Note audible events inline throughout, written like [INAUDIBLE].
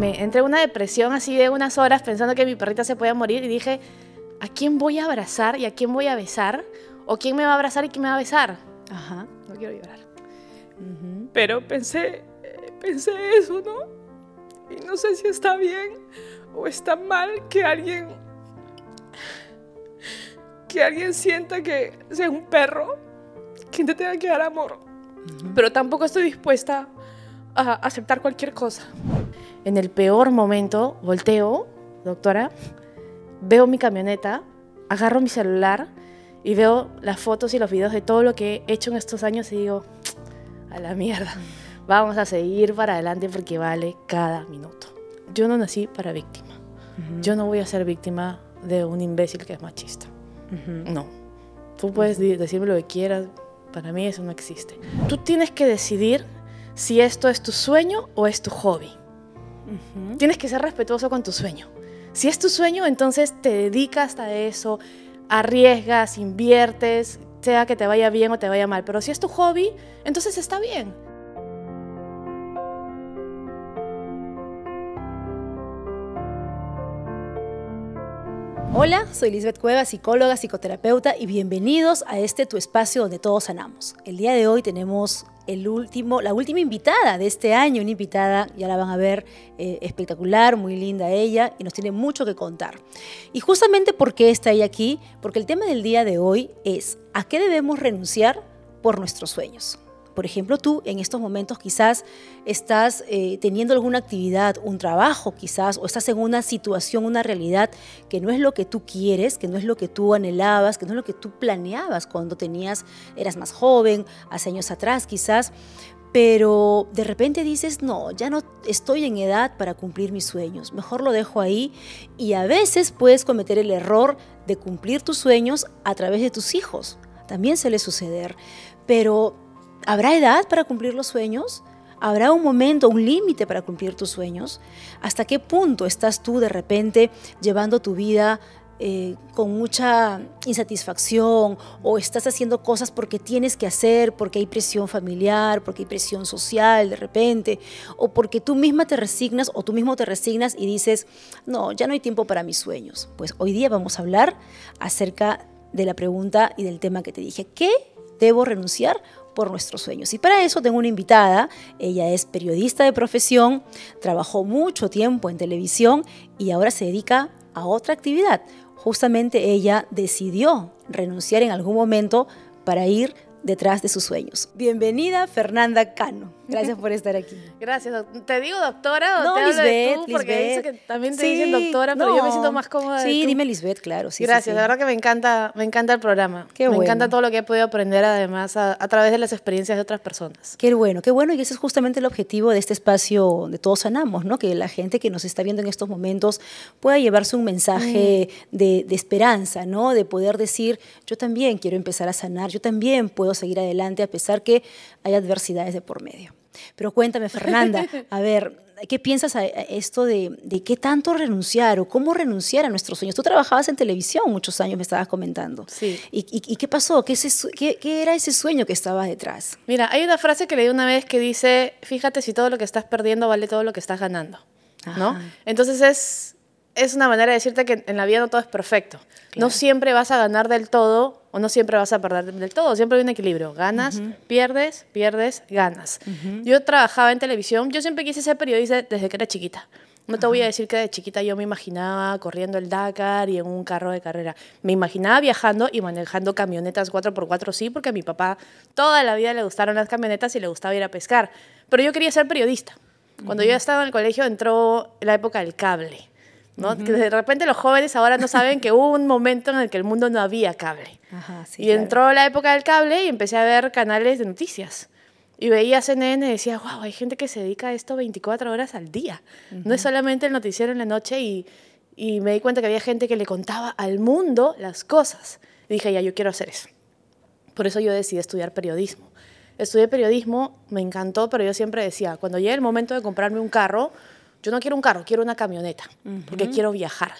me entré en una depresión así de unas horas pensando que mi perrita se podía morir y dije, ¿a quién voy a abrazar y a quién voy a besar? ¿O quién me va a abrazar y quién me va a besar? Ajá, no quiero llorar. Pero pensé, pensé eso, ¿no? Y no sé si está bien o está mal que alguien que alguien sienta que sea un perro quien te tenga que dar amor. Pero tampoco estoy dispuesta a aceptar cualquier cosa. En el peor momento, volteo, doctora, veo mi camioneta, agarro mi celular y veo las fotos y los videos de todo lo que he hecho en estos años y digo, a la mierda, vamos a seguir para adelante porque vale cada minuto. Yo no nací para víctima. Yo no voy a ser víctima de un imbécil que es machista. No. Tú puedes decirme lo que quieras, para mí eso no existe. Tú tienes que decidir si esto es tu sueño o es tu hobby. Tienes que ser respetuoso con tu sueño. Si es tu sueño, entonces te dedicas a eso, arriesgas, inviertes, sea que te vaya bien o te vaya mal. Pero si es tu hobby, entonces está bien. Hola, soy Lisbeth Cueva, psicóloga, psicoterapeuta y bienvenidos a este tu espacio donde todos sanamos. El día de hoy tenemos último, la última invitada de este año, una invitada, ya la van a ver, eh, espectacular, muy linda ella, y nos tiene mucho que contar. Y justamente por qué está ella aquí, porque el tema del día de hoy es ¿a qué debemos renunciar por nuestros sueños? por ejemplo, tú en estos momentos quizás estás eh, teniendo alguna actividad, un trabajo quizás, o estás en una situación, una realidad que no es lo que tú quieres, que no es lo que tú anhelabas, que no es lo que tú planeabas cuando tenías, eras más joven, hace años atrás quizás, pero de repente dices, no, ya no estoy en edad para cumplir mis sueños, mejor lo dejo ahí y a veces puedes cometer el error de cumplir tus sueños a través de tus hijos, también suele suceder, pero ¿Habrá edad para cumplir los sueños? ¿Habrá un momento, un límite para cumplir tus sueños? ¿Hasta qué punto estás tú de repente llevando tu vida eh, con mucha insatisfacción o estás haciendo cosas porque tienes que hacer, porque hay presión familiar, porque hay presión social de repente, o porque tú misma te resignas o tú mismo te resignas y dices, no, ya no hay tiempo para mis sueños. Pues hoy día vamos a hablar acerca de la pregunta y del tema que te dije, ¿qué debo renunciar por nuestros sueños. Y para eso tengo una invitada, ella es periodista de profesión, trabajó mucho tiempo en televisión y ahora se dedica a otra actividad. Justamente ella decidió renunciar en algún momento para ir detrás de sus sueños. Bienvenida Fernanda Cano. Gracias por estar aquí. [LAUGHS] Gracias. ¿Te digo doctora o de tú? Porque dice que también te dicen doctora, pero yo me siento más cómoda. Sí, dime Lisbeth, claro. Gracias, la verdad que me encanta, me encanta el programa. Qué me encanta todo lo que he podido aprender además a, través de las experiencias de otras personas. Qué bueno, qué bueno. Y ese es justamente el objetivo de este espacio de Todos Sanamos, ¿no? Que la gente que nos está viendo en estos momentos pueda llevarse un mensaje mm. de, de esperanza, ¿no? De poder decir, yo también quiero empezar a sanar, yo también puedo seguir adelante a pesar que hay adversidades de por medio. Pero cuéntame, Fernanda, a ver, ¿qué piensas a esto de, qué tanto renunciar o cómo renunciar a nuestros sueños? Tú trabajabas en televisión muchos años, me estabas comentando. Sí. ¿Y, qué pasó? ¿Qué, era ese sueño que estaba detrás? Mira, hay una frase que leí una vez que dice, fíjate si todo lo que estás perdiendo vale todo lo que estás ganando, ¿no? Entonces es, una manera de decirte que en la vida no todo es perfecto. No siempre vas a ganar del todo o no siempre vas a perder del todo, siempre hay un equilibrio, ganas, pierdes, pierdes, ganas. Yo trabajaba en televisión, yo siempre quise ser periodista desde que era chiquita. No te voy a decir que de chiquita yo me imaginaba corriendo el Dakar y en un carro de carrera. Me imaginaba viajando y manejando camionetas 4x4, sí, porque a mi papá toda la vida le gustaron las camionetas y le gustaba ir a pescar. Pero yo quería ser periodista. Cuando yo estaba en el colegio entró la época del cable. Que de repente los jóvenes ahora no saben que hubo un momento en el que el mundo no había cable. y entró la época del cable y empecé a ver canales de noticias. Y veía CNN y decía, wow, hay gente que se dedica a esto 24 horas al día. No es solamente el noticiero en la noche y, y, me di cuenta que había gente que le contaba al mundo las cosas. Y dije, ya, yo quiero hacer eso. Por eso yo decidí estudiar periodismo. Estudié periodismo, me encantó, pero yo siempre decía, cuando llegue el momento de comprarme un carro, yo no quiero un carro, quiero una camioneta, porque quiero viajar.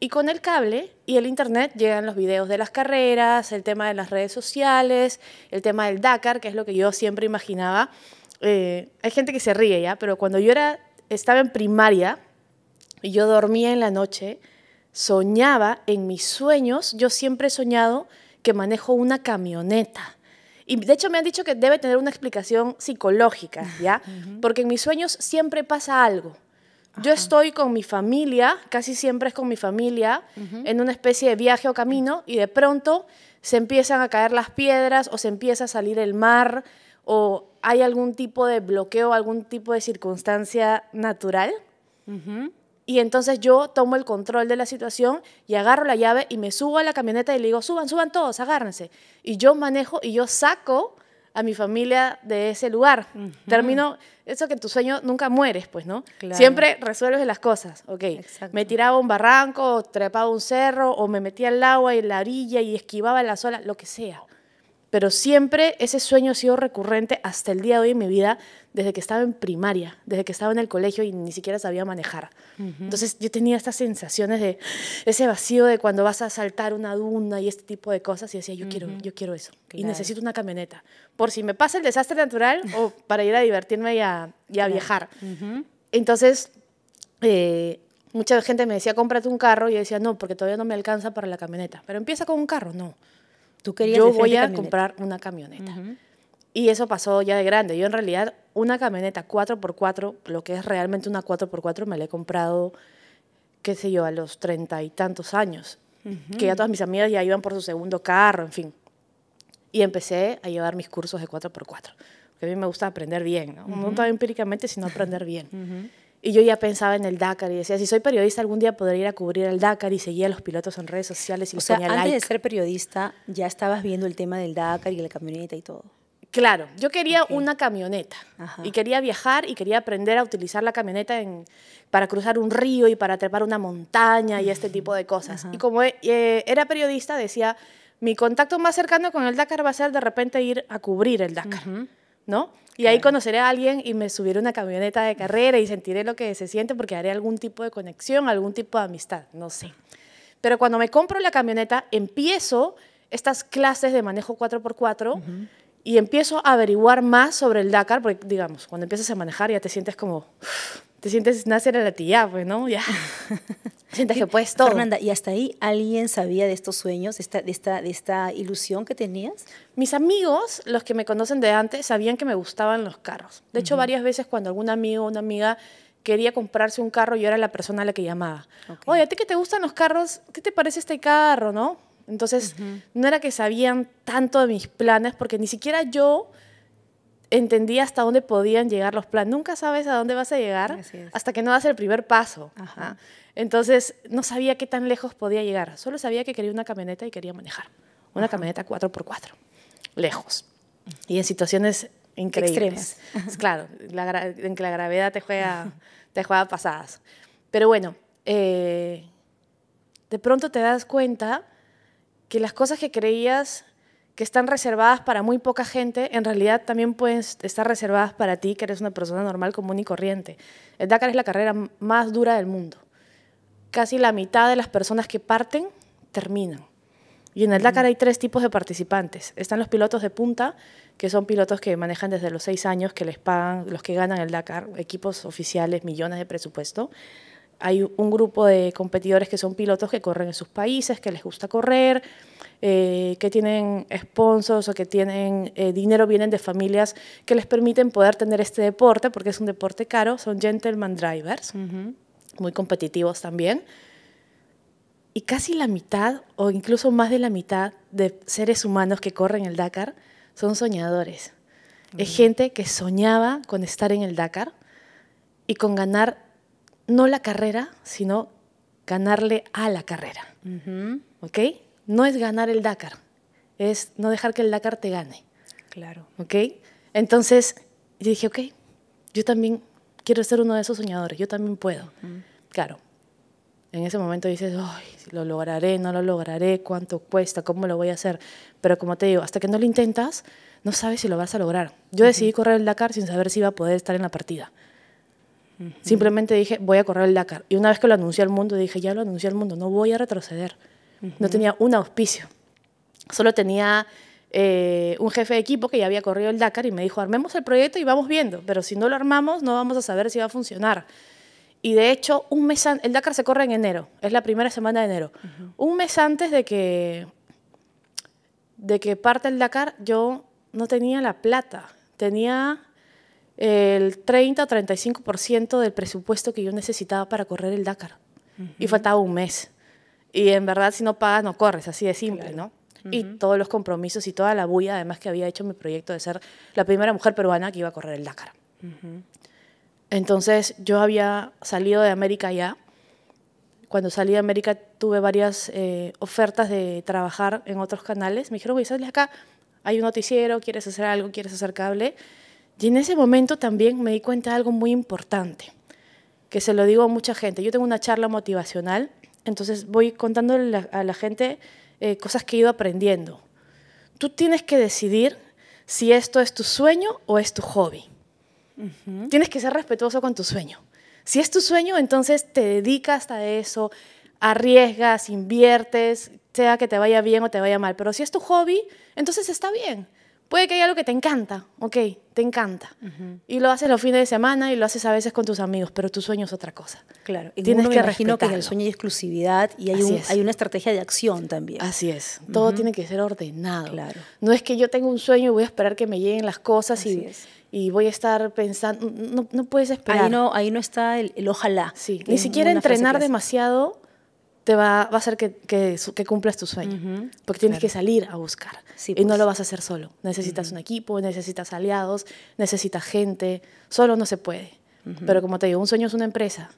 Y con el cable y el internet llegan los videos de las carreras, el tema de las redes sociales, el tema del Dakar, que es lo que yo siempre imaginaba. Eh, hay gente que se ríe ya, pero cuando yo era, estaba en primaria y yo dormía en la noche, soñaba en mis sueños, yo siempre he soñado que manejo una camioneta. Y de hecho me han dicho que debe tener una explicación psicológica, ¿ya? [LAUGHS] Porque en mis sueños siempre pasa algo. Yo estoy con mi familia, casi siempre es con mi familia, en una especie de viaje o camino y de pronto se empiezan a caer las piedras o se empieza a salir el mar o hay algún tipo de bloqueo, algún tipo de circunstancia natural. Y entonces yo tomo el control de la situación y agarro la llave y me subo a la camioneta y le digo, suban, suban todos, agárrense. Y yo manejo y yo saco a mi familia de ese lugar. Termino, eso que tu sueño nunca mueres, pues, ¿no? Siempre resuelves las cosas, ok. Me tiraba a un barranco, o trepaba a un cerro, o me metía al agua y la orilla y esquivaba la sola, lo que sea pero siempre ese sueño ha sido recurrente hasta el día de hoy en mi vida, desde que estaba en primaria, desde que estaba en el colegio y ni siquiera sabía manejar. Entonces yo tenía estas sensaciones de ese vacío de cuando vas a saltar una duna y este tipo de cosas y decía, yo, quiero, yo quiero eso y necesito una camioneta, por si me pasa el desastre natural o para ir a divertirme y a, viajar. Entonces, eh, mucha gente me decía, cómprate un carro y yo decía, no, porque todavía no me alcanza para la camioneta, pero empieza con un carro, no yo voy a comprar una camioneta. Y eso pasó ya de grande. Yo en realidad una camioneta 4x4, lo que es realmente una 4x4, me la he comprado, qué sé yo, a los treinta y tantos años. Que ya todas mis amigas ya iban por su segundo carro, en fin. Y empecé a llevar mis cursos de 4x4. Porque a mí me gusta aprender bien, ¿no? empíricamente, sino aprender bien. Y yo ya pensaba en el Dakar y decía, si soy periodista algún día podré ir a cubrir el Dakar y seguía a los pilotos en redes sociales y o antes de ser periodista ya estabas viendo el tema del Dakar y la camioneta y todo. Claro, yo quería una camioneta y quería viajar y quería aprender a utilizar la camioneta para cruzar un río y para trepar una montaña y este tipo de cosas. Y como eh, era periodista decía, mi contacto más cercano con el Dakar va a ser de repente ir a cubrir el Dakar. ¿no? Y ahí conoceré a alguien y me subiré una camioneta de carrera y sentiré lo que se siente porque haré algún tipo de conexión, algún tipo de amistad, no sé. Pero cuando me compro la camioneta, empiezo estas clases de manejo 4x4 y empiezo a averiguar más sobre el Dakar, porque digamos, cuando empiezas a manejar ya te sientes como, te sientes nacer a la tía, pues, ¿no? Ya. [LAUGHS] sientes que puedes todo. Fernanda, ¿y hasta ahí alguien sabía de estos sueños, de esta, de, esta, ilusión que tenías? Mis amigos, los que me conocen de antes, sabían que me gustaban los carros. De hecho, varias veces cuando algún amigo o una amiga quería comprarse un carro, yo era la persona a la que llamaba. Oye, ¿a ti que te gustan los carros? ¿Qué te parece este carro, no? Entonces, no era que sabían tanto de mis planes, porque ni siquiera yo Entendía hasta dónde podían llegar los planes. Nunca sabes a dónde vas a llegar hasta que no das el primer paso. ¿ah? Entonces, no sabía qué tan lejos podía llegar. Solo sabía que quería una camioneta y quería manejar. Una camioneta 4x4. Lejos. Y en situaciones increíbles. Claro, en que la gravedad te juega, [LAUGHS] pasadas. Pero bueno, eh, de pronto te das cuenta que las cosas que creías que están reservadas para muy poca gente, en realidad también pueden estar reservadas para ti, que eres una persona normal, común y corriente. El Dakar es la carrera más dura del mundo. Casi la mitad de las personas que parten terminan. Y en el mm. Dakar hay tres tipos de participantes. Están los pilotos de punta, que son pilotos que manejan desde los seis años, que les pagan, los que ganan el Dakar, equipos oficiales, millones de presupuesto. Hay un grupo de competidores que son pilotos que corren en sus países, que les gusta correr, eh, que tienen sponsors o que tienen eh, dinero, vienen de familias que les permiten poder tener este deporte, porque es un deporte caro, son gentleman drivers, muy competitivos también. Y casi la mitad, o incluso más de la mitad, de seres humanos que corren el Dakar son soñadores. Es gente que soñaba con estar en el Dakar y con ganar no la carrera, sino ganarle a la carrera. ¿Ok? no es ganar el Dakar, es no dejar que el Dakar te gane. Claro. ¿Ok? Entonces, yo dije, ok, yo también quiero ser uno de esos soñadores, yo también puedo. Claro, en ese momento dices, Ay, lo lograré, no lo lograré, cuánto cuesta, cómo lo voy a hacer. Pero como te digo, hasta que no lo intentas, no sabes si lo vas a lograr. Yo decidí correr el Dakar sin saber si iba a poder estar en la partida. Simplemente dije, voy a correr el Dakar. Y una vez que lo anuncié al mundo, dije, ya lo anuncié al mundo, no voy a retroceder. No tenía un auspicio. Solo tenía eh, un jefe de equipo que ya había corrido el Dakar y me dijo, armemos el proyecto y vamos viendo, pero si no lo armamos no vamos a saber si va a funcionar. Y de hecho, un mes el Dakar se corre en enero, es la primera semana de enero. Un mes antes de que, de que parte el Dakar, yo no tenía la plata, tenía eh, el 30 o 35% del presupuesto que yo necesitaba para correr el Dakar. Y faltaba un mes. Y en verdad, si no pagas, no corres, así de simple, ¿no? Y todos los compromisos y toda la bulla, además que había hecho mi proyecto de ser la primera mujer peruana que iba a correr el Dakar. Entonces, yo había salido de América ya. Cuando salí de América tuve varias eh, ofertas de trabajar en otros canales. Me dijeron, güey, sales acá, hay un noticiero, quieres hacer algo, quieres hacer cable. Y en ese momento también me di cuenta de algo muy importante, que se lo digo a mucha gente. Yo tengo una charla motivacional entonces voy contando a la gente eh, cosas que he ido aprendiendo. Tú tienes que decidir si esto es tu sueño o es tu hobby. Tienes que ser respetuoso con tu sueño. Si es tu sueño, entonces te dedicas a eso, arriesgas, inviertes, sea que te vaya bien o te vaya mal. Pero si es tu hobby, entonces está bien. Puede que haya algo que te encanta, ok, te encanta. Y lo haces los fines de semana y lo haces a veces con tus amigos, pero tu sueño es otra cosa. Claro, y tienes que imagino que en el sueño hay exclusividad y hay, una estrategia de acción también. Así es, todo tiene que ser ordenado. Claro. No es que yo tenga un sueño y voy a esperar que me lleguen las cosas y, voy a estar pensando, no, puedes esperar. Ahí no, ahí no está el, el ojalá. Sí, ni siquiera entrenar demasiado te va, a hacer que, que, cumplas tu sueño. Porque tienes que salir a buscar. Y no pues. lo vas a hacer solo. Necesitas un equipo, necesitas aliados, necesitas gente. Solo no se puede. Pero como te digo, un sueño es una empresa.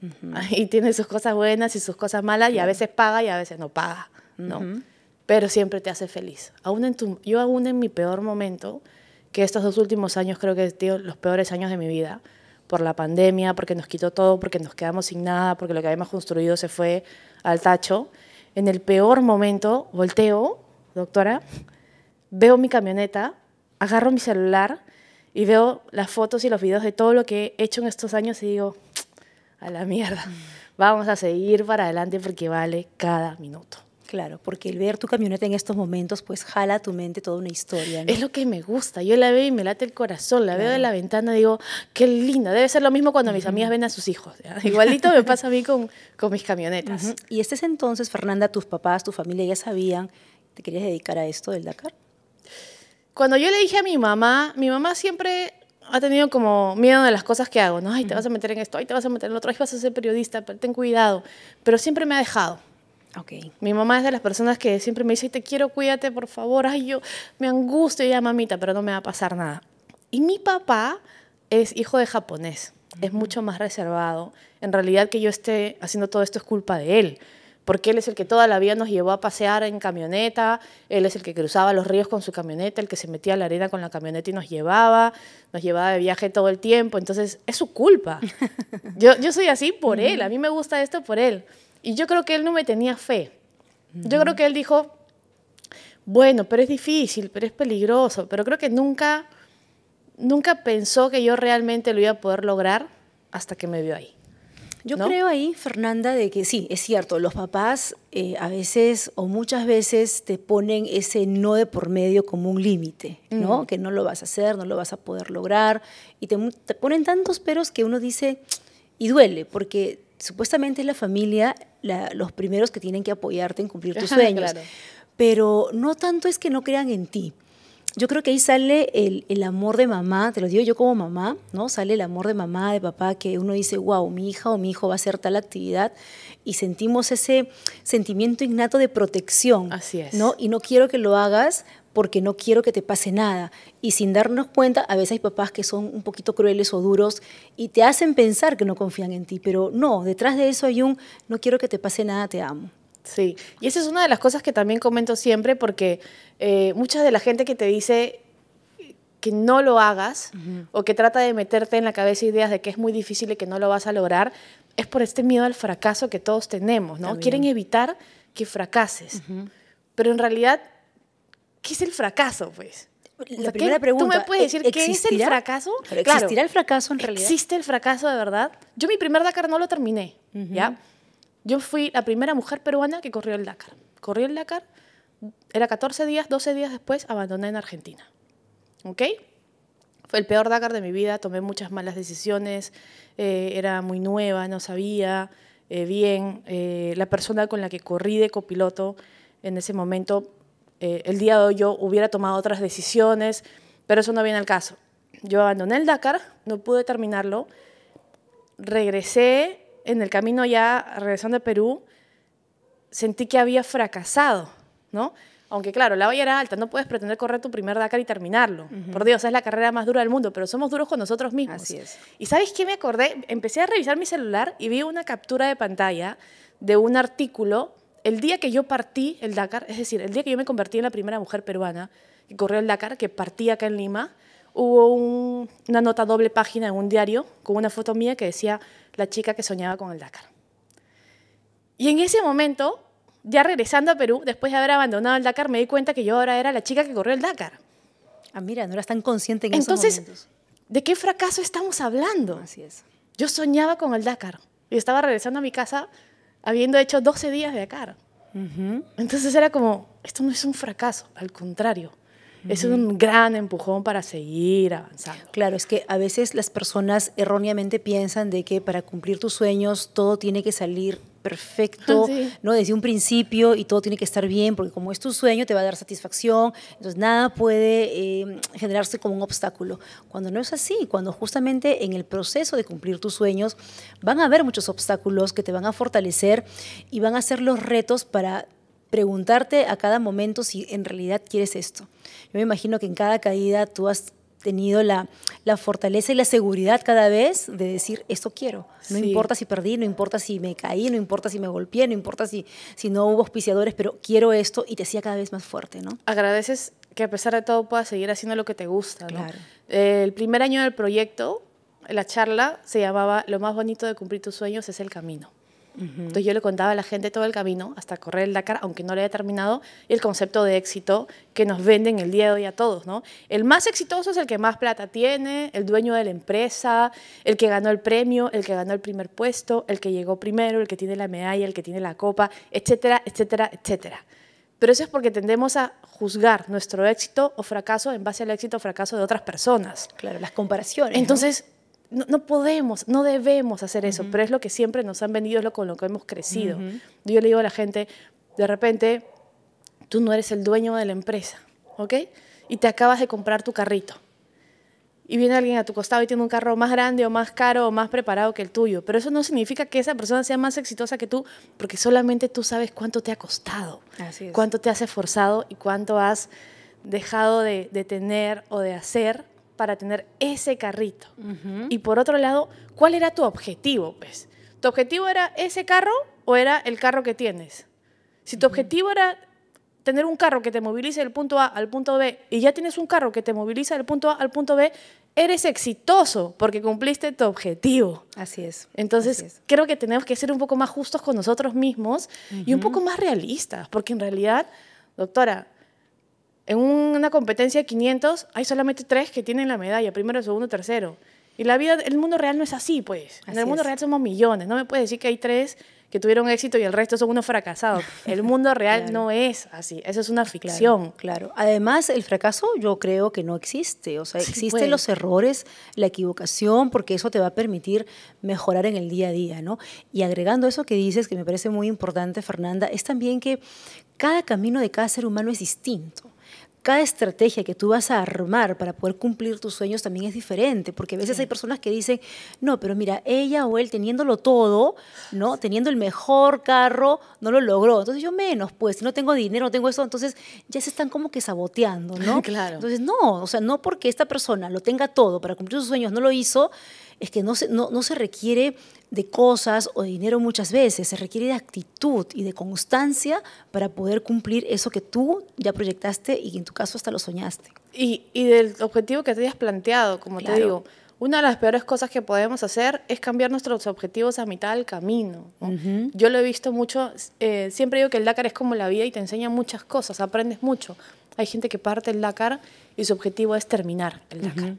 [LAUGHS] Y tiene sus cosas buenas y sus cosas malas. Y a veces paga y a veces no paga. ¿no? Pero siempre te hace feliz. Aún en tu, yo aún en mi peor momento, que estos dos últimos años creo que tío, los peores años de mi vida, por la pandemia, porque nos quitó todo, porque nos quedamos sin nada, porque lo que habíamos construido se fue, al tacho, en el peor momento volteo, doctora, veo mi camioneta, agarro mi celular y veo las fotos y los videos de todo lo que he hecho en estos años y digo, a la mierda, mm. vamos a seguir para adelante porque vale cada minuto. Claro, porque el ver tu camioneta en estos momentos, pues jala a tu mente toda una historia. Es lo que me gusta. Yo la veo y me late el corazón. La veo de la ventana y digo, qué linda. Debe ser lo mismo cuando mis amigas ven a sus hijos. [LAUGHS] Igualito me pasa a mí con, con mis camionetas. Y este es entonces, Fernanda, tus papás, tu familia ya sabían, ¿te querías dedicar a esto del Dakar? Cuando yo le dije a mi mamá, mi mamá siempre ha tenido como miedo de las cosas que hago, ¿no? Ay, te vas a meter en esto, ay, te vas a meter en lo otro, ay, vas a ser periodista, pero ten cuidado. Pero siempre me ha dejado. Ok. Mi mamá es de las personas que siempre me dice, te quiero, cuídate, por favor. Ay, yo me angustio ya, mamita, pero no me va a pasar nada. Y mi papá es hijo de japonés, es mucho más reservado. En realidad que yo esté haciendo todo esto es culpa de él, porque él es el que toda la vida nos llevó a pasear en camioneta, él es el que cruzaba los ríos con su camioneta, el que se metía a la arena con la camioneta y nos llevaba, nos llevaba de viaje todo el tiempo, entonces es su culpa. [LAUGHS] yo, yo soy así por él, a mí me gusta esto por él. Y yo creo que él no me tenía fe. Yo creo que él dijo, bueno, pero es difícil, pero es peligroso, pero creo que nunca, nunca pensó que yo realmente lo iba a poder lograr hasta que me vio ahí. Yo creo ahí, Fernanda, de que sí, es cierto, los papás eh, a veces o muchas veces te ponen ese no de por medio como un límite, ¿no? Mm. Que no lo vas a hacer, no lo vas a poder lograr, y te, te ponen tantos peros que uno dice, y duele, porque supuestamente es la familia los primeros que tienen que apoyarte en cumplir tus sueños. Pero no tanto es que no crean en ti. Yo creo que ahí sale el, el, amor de mamá, te lo digo yo como mamá, ¿no? Sale el amor de mamá, de papá, que uno dice, wow, mi hija o mi hijo va a hacer tal actividad y sentimos ese sentimiento innato de protección. Así es. ¿no? Y no quiero que lo hagas porque no quiero que te pase nada. Y sin darnos cuenta, a veces hay papás que son un poquito crueles o duros y te hacen pensar que no confían en ti, pero no, detrás de eso hay un no quiero que te pase nada, te amo. Sí, y esa es una de las cosas que también comento siempre porque eh, mucha de la gente que te dice que no lo hagas o que trata de meterte en la cabeza ideas de que es muy difícil y que no lo vas a lograr, es por este miedo al fracaso que todos tenemos, ¿no? Quieren evitar que fracases. Pero en realidad ¿qué es el fracaso, pues? La primera pregunta. ¿Tú me puedes decir qué es el fracaso? Pero ¿Existirá el fracaso en realidad? ¿Existe el fracaso de verdad? Yo mi primer Dakar no lo terminé, ¿ya? Yo fui la primera mujer peruana que corrió el Dakar. Corrió el Dakar, era 14 días, 12 días después abandoné en Argentina. ¿Ok? Fue el peor Dakar de mi vida, tomé muchas malas decisiones, eh, era muy nueva, no sabía eh, bien. Eh, la persona con la que corrí de copiloto en ese momento eh, el día de hoy yo hubiera tomado otras decisiones, pero eso no viene al caso. Yo abandoné el Dakar, no pude terminarlo, regresé en el camino ya, regresando a Perú, sentí que había fracasado, ¿no? Aunque claro, la olla era alta, no puedes pretender correr tu primer Dakar y terminarlo. Por Dios, es la carrera más dura del mundo, pero somos duros con nosotros mismos. Así es. Y ¿sabes qué me acordé? Empecé a revisar mi celular y vi una captura de pantalla de un artículo el día que yo partí el Dakar, es decir, el día que yo me convertí en la primera mujer peruana que corrió el Dakar, que partí acá en Lima, hubo una nota doble página en un diario con una foto mía que decía la chica que soñaba con el Dakar. Y en ese momento, ya regresando a Perú, después de haber abandonado el Dakar, me di cuenta que yo ahora era la chica que corrió el Dakar. Ah, mira, no eras tan consciente en Entonces, esos momentos. ¿de qué fracaso estamos hablando? Así es. Yo soñaba con el Dakar y estaba regresando a mi casa habiendo hecho 12 días de acá. Entonces era como, esto no es un fracaso, al contrario. Es un gran empujón para seguir avanzando. Claro, es que a veces las personas erróneamente piensan de que para cumplir tus sueños todo tiene que salir perfecto, [LAUGHS] ¿no? Desde un principio y todo tiene que estar bien, porque como es tu sueño, te va a dar satisfacción. Entonces, nada puede em, generarse como un obstáculo. Cuando no es así, cuando justamente en el proceso de cumplir tus sueños van a haber muchos obstáculos que te van a fortalecer y van a ser los retos para preguntarte a cada momento si en realidad quieres esto. Yo me imagino que en cada caída tú has tenido la, fortaleza y la seguridad cada vez de decir, esto quiero. No importa si perdí, no importa si me caí, no importa si me golpeé, no importa si, si no hubo auspiciadores, pero quiero esto y te hacía cada vez más fuerte, ¿no? Agradeces que a pesar de todo puedas seguir haciendo lo que te gusta, ¿no? El primer año del proyecto, la charla se llamaba Lo más bonito de cumplir tus sueños es el camino. Entonces yo le contaba a la gente todo el camino hasta correr el Dakar, aunque no lo haya terminado, y el concepto de éxito que nos venden el día de hoy a todos, ¿no? El más exitoso es el que más plata tiene, el dueño de la empresa, el que ganó el premio, el que ganó el primer puesto, el que llegó primero, el que tiene la medalla, el que tiene la copa, etcétera, etcétera, etcétera. Pero eso es porque tendemos a juzgar nuestro éxito o fracaso en base al éxito o fracaso de otras personas. Claro, las comparaciones. Entonces, no, podemos, no debemos hacer eso, pero es lo que siempre nos han vendido, es lo con lo que hemos crecido. Yo le digo a la gente, de repente, tú no eres el dueño de la empresa, ¿ok? Y te acabas de comprar tu carrito. Y viene alguien a tu costado y tiene un carro más grande o más caro o más preparado que el tuyo. Pero eso no significa que esa persona sea más exitosa que tú, porque solamente tú sabes cuánto te ha costado, cuánto te has esforzado y cuánto has dejado de, de tener o de hacer para tener ese carrito? Y por otro lado, ¿cuál era tu objetivo? Pues? ¿Tu objetivo era ese carro o era el carro que tienes? Si tu objetivo era tener un carro que te movilice del punto A al punto B y ya tienes un carro que te moviliza del punto A al punto B, eres exitoso porque cumpliste tu objetivo. Así es. Entonces, creo que tenemos que ser un poco más justos con nosotros mismos y un poco más realistas, porque en realidad, doctora, en una competencia de 500 hay solamente tres que tienen la medalla, primero, segundo, tercero. Y la vida, el mundo real no es así, pues. en el mundo real somos millones. No me puedes decir que hay tres que tuvieron éxito y el resto son unos fracasados. El mundo real [LAUGHS] no es así, eso es una ficción. Claro, Además, el fracaso yo creo que no existe, o sea, existen pues. los errores, la equivocación, porque eso te va a permitir mejorar en el día a día, ¿no? Y agregando eso que dices, que me parece muy importante, Fernanda, es también que cada camino de cada ser humano es distinto cada estrategia que tú vas a armar para poder cumplir tus sueños también es diferente, porque a veces hay personas que dicen, no, pero mira, ella o él teniéndolo todo, ¿no? Teniendo el mejor carro, no lo logró. Entonces yo menos, pues, no tengo dinero, no tengo eso, entonces ya se están como que saboteando, ¿no? [LAUGHS] claro. Entonces, no, o sea, no porque esta persona lo tenga todo para cumplir sus sueños, no lo hizo, es que no se, no, no se requiere de cosas o de dinero muchas veces, se requiere de actitud y de constancia para poder cumplir eso que tú ya proyectaste y en tu caso hasta lo soñaste. Y, y del objetivo que te hayas planteado, como te digo, una de las peores cosas que podemos hacer es cambiar nuestros objetivos a mitad del camino. Yo lo he visto mucho, eh, siempre digo que el Dakar es como la vida y te enseña muchas cosas, aprendes mucho. Hay gente que parte el Dakar y su objetivo es terminar el Dakar.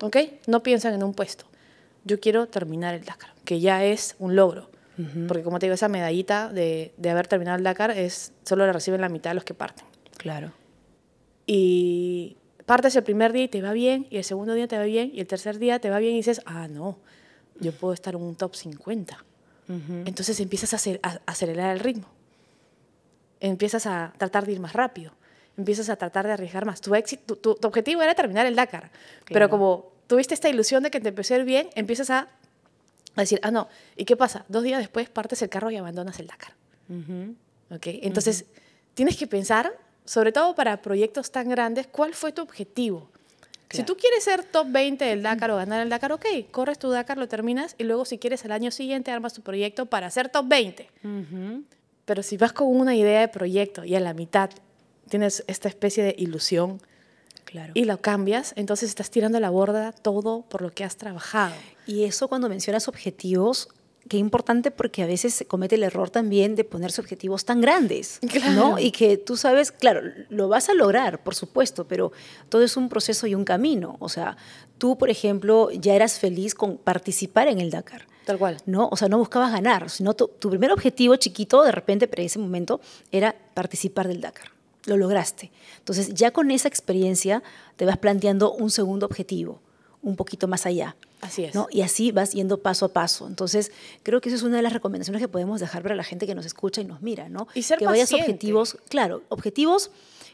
¿Ok? No piensan en un puesto yo quiero terminar el Dakar, que ya es un logro. Porque como te digo, esa medallita de, haber terminado el Dakar es, solo la reciben la mitad de los que parten. Claro. Y partes el primer día y te va bien, y el segundo día te va bien, y el tercer día te va bien y dices, ah, no, yo puedo estar en un top 50. Entonces empiezas a, hacer, acelerar el ritmo. Empiezas a tratar de ir más rápido empiezas a tratar de arriesgar más. Tu, éxito, tu, objetivo era terminar el Dakar, pero como tuviste esta ilusión de que te empezó a ir bien, empiezas a, decir, ah, no, ¿y qué pasa? Dos días después partes el carro y abandonas el Dakar. ¿Okay? Entonces, tienes que pensar, sobre todo para proyectos tan grandes, cuál fue tu objetivo. Si tú quieres ser top 20 del Dakar o ganar el Dakar, ok, corres tu Dakar, lo terminas y luego si quieres el año siguiente armas tu proyecto para ser top 20. Pero si vas con una idea de proyecto y a la mitad tienes esta especie de ilusión y lo cambias, entonces estás tirando a la borda todo por lo que has trabajado. Y eso cuando mencionas objetivos, qué importante porque a veces se comete el error también de ponerse objetivos tan grandes, ¿no? Y que tú sabes, claro, lo vas a lograr, por supuesto, pero todo es un proceso y un camino. O sea, tú, por ejemplo, ya eras feliz con participar en el Dakar. Tal cual. ¿no? O sea, no buscabas ganar, sino tu, primer objetivo chiquito, de repente, en ese momento, era participar del Dakar lo lograste. Entonces ya con esa experiencia te vas planteando un segundo objetivo, un poquito más allá. Así es. Y así vas yendo paso a paso. Entonces, creo que esa es una de las recomendaciones que podemos dejar para la gente que nos escucha y nos mira, ¿no? que vayas objetivos, claro, objetivos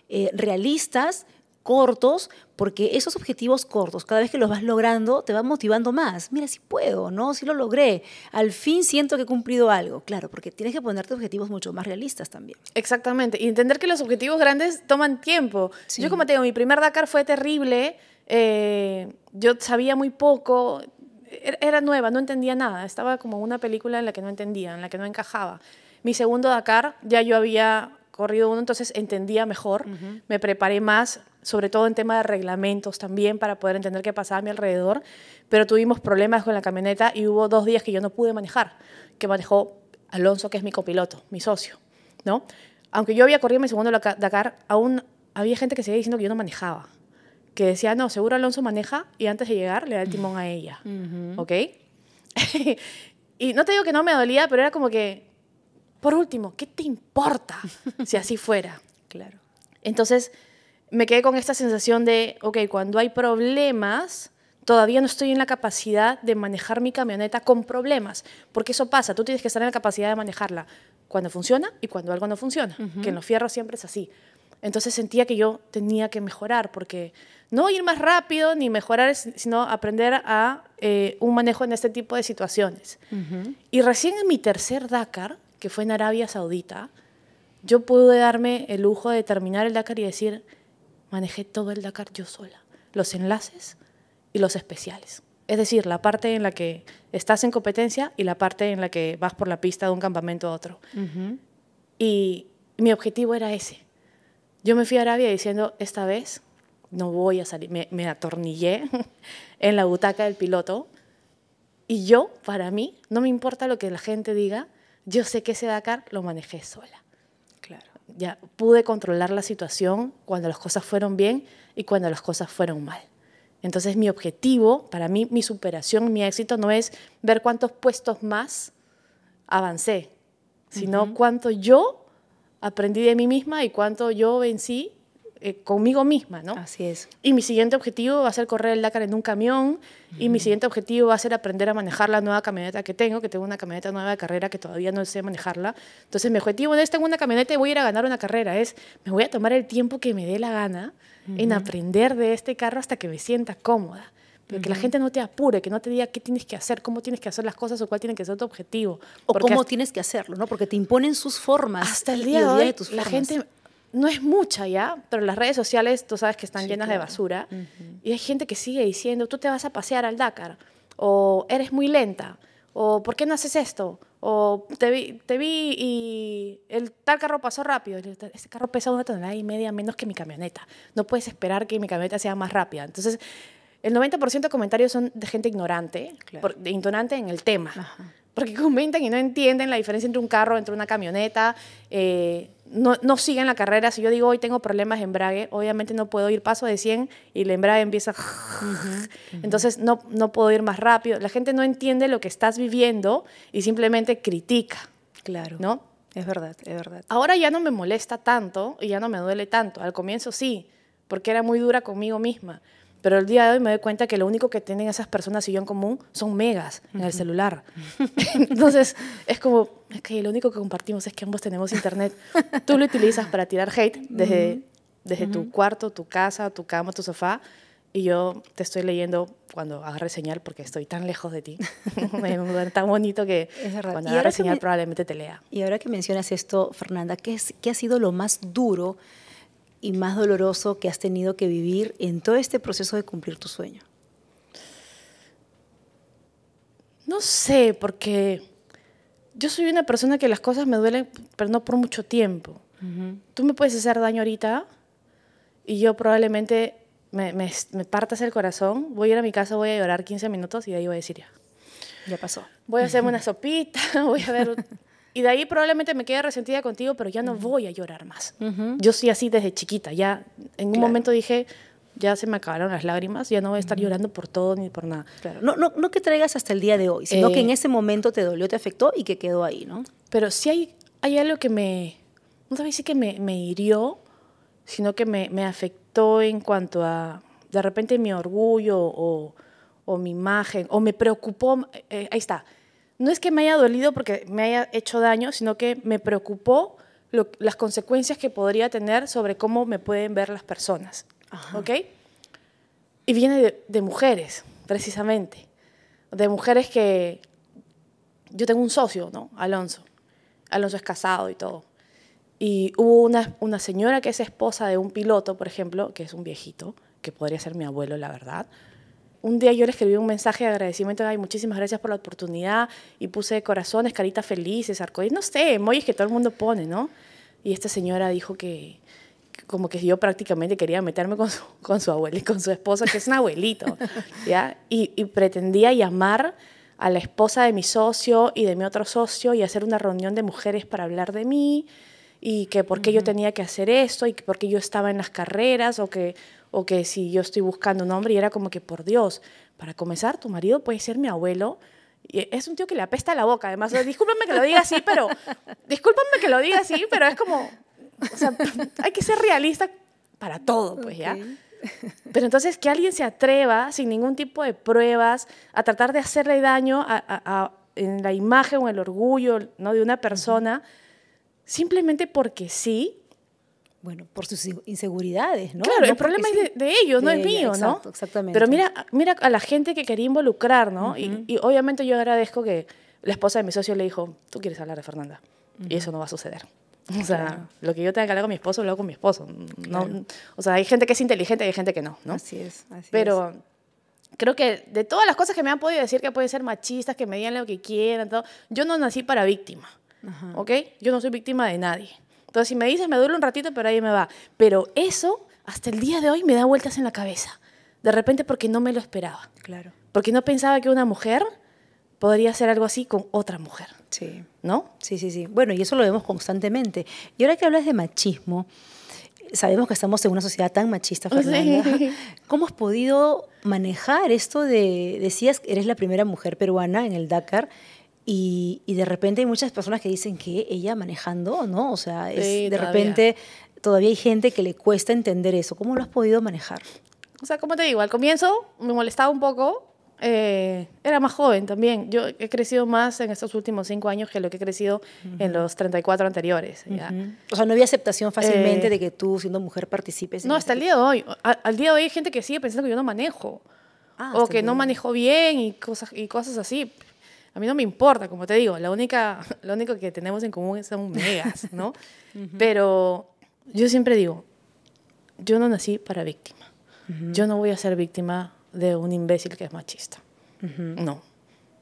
eh, realistas, cortos, porque esos objetivos cortos, cada vez que los vas logrando, te van motivando más. Mira, si puedo, ¿no? Si lo logré. Al fin siento que he cumplido algo. Claro, porque tienes que ponerte objetivos mucho más realistas también. Exactamente. Y entender que los objetivos grandes toman tiempo. Yo, como te digo, mi primer Dakar fue terrible. Eh, yo sabía muy poco. Er, era nueva, no entendía nada. Estaba como una película en la que no entendía, en la que no encajaba. Mi segundo Dakar, ya yo había corrido uno, entonces entendía mejor, me preparé más, sobre todo en tema de reglamentos también, para poder entender qué pasaba a mi alrededor, pero tuvimos problemas con la camioneta y hubo dos días que yo no pude manejar, que manejó Alonso, que es mi copiloto, mi socio, ¿no? Aunque yo había corrido mi segundo Dakar, aún había gente que seguía diciendo que yo no manejaba, que decía, no, seguro Alonso maneja y antes de llegar le da el timón a ella, ¿ok? [LAUGHS] y no te digo que no me dolía, pero era como que, por último, ¿qué te importa si así fuera? [LAUGHS] claro. Entonces, me quedé con esta sensación de, ok, cuando hay problemas, todavía no estoy en la capacidad de manejar mi camioneta con problemas, porque eso pasa, tú tienes que estar en la capacidad de manejarla cuando funciona y cuando algo no funciona, que en los fierros siempre es así. Entonces sentía que yo tenía que mejorar, porque no ir más rápido ni mejorar, sino aprender a eh, un manejo en este tipo de situaciones. Y recién en mi tercer Dakar, que fue en Arabia Saudita, yo pude darme el lujo de terminar el Dakar y decir, manejé todo el Dakar yo sola, los enlaces y los especiales. Es decir, la parte en la que estás en competencia y la parte en la que vas por la pista de un campamento a otro. Y mi objetivo era ese. Yo me fui a Arabia diciendo, esta vez no voy a salir, me, me atornillé [LAUGHS] en la butaca del piloto. Y yo, para mí, no me importa lo que la gente diga, yo sé que ese Dakar lo manejé sola ya pude controlar la situación cuando las cosas fueron bien y cuando las cosas fueron mal. Entonces mi objetivo, para mí, mi superación, mi éxito no es ver cuántos puestos más avancé, sino cuánto yo aprendí de mí misma y cuánto yo vencí eh, conmigo misma, ¿no? Así es. Y mi siguiente objetivo va a ser correr el Dakar en un camión y mi mm. siguiente objetivo va a ser aprender a manejar la nueva camioneta que tengo, que tengo una camioneta nueva de carrera que todavía no sé manejarla. Entonces mi objetivo no es tengo una camioneta y voy a ir a ganar una carrera, es me voy a tomar el tiempo que me dé la gana en aprender de este carro hasta que me sienta cómoda. porque la gente no te apure, que no te diga qué tienes que hacer, cómo tienes que hacer las cosas o cuál tiene que ser tu objetivo. O cómo tienes que hacerlo, ¿no? Porque te imponen sus formas. Hasta el día, de hoy, la gente no es mucha ya, pero las redes sociales tú sabes que están llenas de basura y hay gente que sigue diciendo, tú te vas a pasear al Dakar o eres muy lenta o ¿por qué no haces esto? O te vi, y el tal carro pasó rápido. Este carro pesa una tonelada y media menos que mi camioneta. No puedes esperar que mi camioneta sea más rápida. Entonces, el 90% de comentarios son de gente ignorante, de ignorante en el tema. Porque [LAUGHS] comentan y no entienden la diferencia entre un carro, entre una camioneta. Eh, no, no siguen la carrera. Si yo digo hoy tengo problemas de embrague, obviamente no puedo ir paso de 100 y la embrague empieza. Entonces no, no puedo ir más rápido. La gente no entiende lo que estás viviendo y simplemente critica. Claro. ¿No? Es verdad, es verdad. Ahora ya no me molesta tanto y ya no me duele tanto. Al comienzo sí, porque era muy dura conmigo misma. Pero el día de hoy me doy cuenta que lo único que tienen esas personas y yo en común son megas en el celular. [LAUGHS] Entonces, es como, es que lo único que compartimos es que ambos tenemos internet. [LAUGHS] Tú lo utilizas para tirar hate desde, desde tu cuarto, tu casa, tu cama, tu sofá. Y yo te estoy leyendo cuando agarre señal porque estoy tan lejos de ti. [LAUGHS] me tan bonito que cuando agarre señal probablemente te lea. Y ahora que mencionas esto, Fernanda, ¿qué, es, qué ha sido lo más duro? y más doloroso que has tenido que vivir en todo este proceso de cumplir tu sueño? No sé, porque yo soy una persona que las cosas me duelen, pero no por mucho tiempo. Tú me puedes hacer daño ahorita y yo probablemente me, partas el corazón, voy a ir a mi casa, voy a llorar 15 minutos y de ahí voy a decir ya. Ya pasó. Voy a hacerme [LAUGHS] una sopita, [LAUGHS] voy a ver y de ahí probablemente me quede resentida contigo, pero ya no voy a llorar más. Yo soy así desde chiquita. Ya en un momento dije, ya se me acabaron las lágrimas, ya no voy a estar llorando por todo ni por nada. No, no, no que traigas hasta el día de hoy, sino que eh. en ese momento te dolió, te afectó y que quedó ahí, ¿no? Pero sí hay, hay algo que me, no sé si que me, me hirió, sino que me, me, afectó en cuanto a, de repente, mi orgullo o, o mi imagen, o me preocupó, eh, ahí está, no es que me haya dolido porque me haya hecho daño, sino que me preocupó las consecuencias que podría tener sobre cómo me pueden ver las personas. ¿Ok? Y viene de, mujeres, precisamente. De mujeres que... Yo tengo un socio, ¿no? Alonso. Alonso es casado y todo. Y hubo una, una señora que es esposa de un piloto, por ejemplo, que es un viejito, que podría ser mi abuelo, la verdad un día yo le escribí un mensaje de agradecimiento, ay, muchísimas gracias por la oportunidad, y puse corazones, caritas felices, arcoíris, no sé, emojis que todo el mundo pone, ¿no? Y esta señora dijo que, como que yo prácticamente quería meterme con su, [LAUGHS] abuelo y con su esposa, que es un abuelito, [LAUGHS] ¿ya? Y, y pretendía llamar a la esposa de mi socio y de mi otro socio y hacer una reunión de mujeres para hablar de mí y que por qué yo tenía que hacer esto y que por qué yo estaba en las carreras o que, o que si yo estoy buscando un hombre y era como que por Dios, para comenzar tu marido puede ser mi abuelo. Y es un tío que le apesta la boca, además, discúlpame que lo diga así, pero discúlpame que lo diga así, pero es como [LAUGHS] hay que ser realista para todo, pues ya. Pero entonces que alguien se atreva sin ningún tipo de pruebas a tratar de hacerle daño en la imagen o el orgullo ¿no? de una persona simplemente porque sí. Bueno, por sus inseguridades, ¿no? Claro, el problema es de, ellos, no es mío, ¿no? Exactamente. Pero mira, mira a la gente que quería involucrar, ¿no? y, obviamente yo agradezco que la esposa de mi socio le dijo, tú quieres hablar de Fernanda, y eso no va a suceder. [LAUGHS] O sea, lo que yo tenga que hablar con mi esposo, lo hago con mi esposo. No, O sea, hay gente que es inteligente y hay gente que no, ¿no? Así es, Pero creo que de todas las cosas que me han podido decir que pueden ser machistas, que me digan lo que quieran, todo, yo no nací para víctima. ¿Ok? Yo no soy víctima de nadie. Entonces, si me dices, me duele un ratito, pero ahí me va. Pero eso, hasta el día de hoy, me da vueltas en la cabeza. De repente porque no me lo esperaba. Claro. Porque no pensaba que una mujer podría hacer algo así con otra mujer. Sí. ¿No? Sí, sí, sí. Bueno, y eso lo vemos constantemente. Y ahora que hablas de machismo, sabemos que estamos en una sociedad tan machista, [LAUGHS] Fernanda. ¿Cómo has podido manejar esto de, decías, eres la primera mujer peruana en el Dakar y, de repente hay muchas personas que dicen que ella manejando, ¿no? O sea, es, de repente todavía hay gente que le cuesta entender eso. ¿Cómo lo has podido manejar? O sea, como te digo, al comienzo me molestaba un poco. Eh, era más joven también. Yo he crecido más en estos últimos cinco años que lo que he crecido en los 34 anteriores. O sea, no había aceptación fácilmente eh, de que tú, siendo mujer, participes. no, hasta el día de hoy. Al, día de hoy hay gente que sigue pensando que yo no manejo. Ah, o que no manejo bien y cosas, y cosas así. A mí no me importa, como te digo, la única, [LAUGHS] lo único que tenemos en común son megas, ¿no? [LAUGHS] Pero yo siempre digo, yo no nací para víctima. Yo no voy a ser víctima de un imbécil que es machista. No.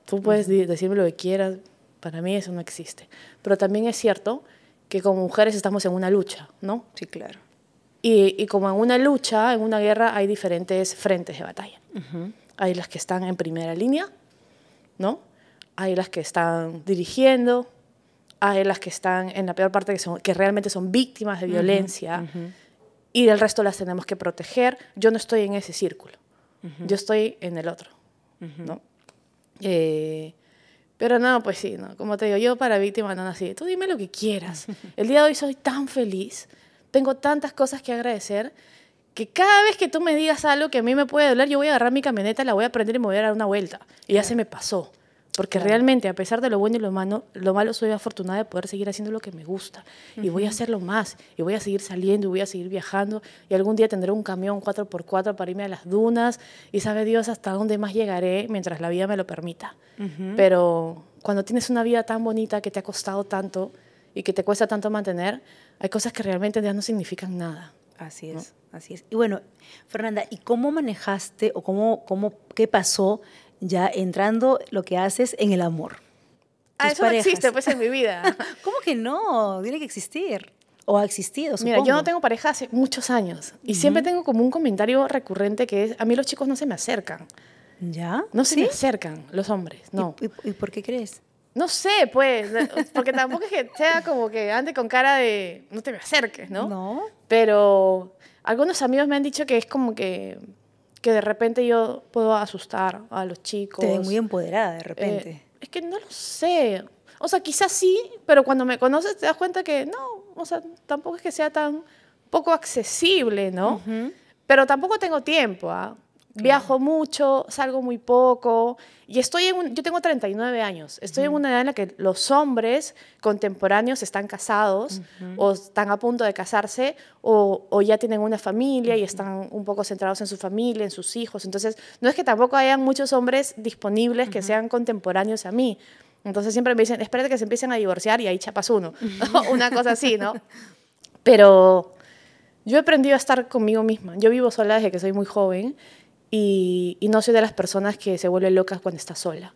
Tú puedes decirme lo que quieras, para mí eso no existe. Pero también es cierto que como mujeres estamos en una lucha, ¿no? Sí, claro. Y, y como en una lucha, en una guerra, hay diferentes frentes de batalla. Hay las que están en primera línea, ¿no? hay las que están dirigiendo, hay las que están en la peor parte, que, son, que realmente son víctimas de violencia, y del resto las tenemos que proteger. Yo no estoy en ese círculo, yo estoy en el otro. ¿no? Eh, pero no, pues sí, ¿no? como te digo, yo para víctima no nací. Tú dime lo que quieras. [LAUGHS] El día de hoy soy tan feliz, tengo tantas cosas que agradecer, que cada vez que tú me digas algo que a mí me puede doler, yo voy a agarrar mi camioneta, la voy a prender y me voy a dar una vuelta. Y ya se me pasó. Porque realmente, a pesar de lo bueno y lo malo, lo malo soy afortunada de poder seguir haciendo lo que me gusta. Y voy a hacerlo más. Y voy a seguir saliendo, y voy a seguir viajando. Y algún día tendré un camión 4x4 para irme a las dunas. Y sabe Dios hasta dónde más llegaré mientras la vida me lo permita. Pero cuando tienes una vida tan bonita que te ha costado tanto y que te cuesta tanto mantener, hay cosas que realmente ya no significan nada. Así es, así es. Y bueno, Fernanda, ¿y cómo manejaste o cómo, cómo qué pasó ya entrando lo que haces en el amor. Ah, eso existe pues en mi vida. [LAUGHS] ¿Cómo que no? Tiene que existir. O ha existido, Mira, yo no tengo pareja hace muchos años y siempre tengo como un comentario recurrente que es, a mí los chicos no se me acercan. ¿Ya? No se me acercan los hombres, no. ¿Y, y por qué crees? No sé, pues, eh, porque tampoco es que sea como que ande con cara de no te me acerques, ¿no? No. Pero algunos amigos me han dicho que es como que que de repente yo puedo asustar a los chicos. Te ves muy empoderada de eh, repente. es que no lo sé. O sea, quizás sí, pero cuando me conoces te das cuenta que no, o sea, tampoco es que sea tan poco accesible, ¿no? Pero tampoco tengo tiempo, ¿ah? Viajo mucho, salgo muy poco y estoy en un, yo tengo 39 años, estoy en una edad en la que los hombres contemporáneos están casados o están a punto de casarse o, ya tienen una familia y están un poco centrados en su familia, en sus hijos. Entonces, no es que tampoco hayan muchos hombres disponibles que sean contemporáneos a mí. Entonces siempre me dicen, espérate que se empiecen a divorciar y ahí chapas uno, [LAUGHS] una cosa así, ¿no? [LAUGHS] Pero yo he aprendido a estar conmigo misma. Yo vivo sola desde que soy muy joven y, no soy de las personas que se vuelven locas cuando estás sola.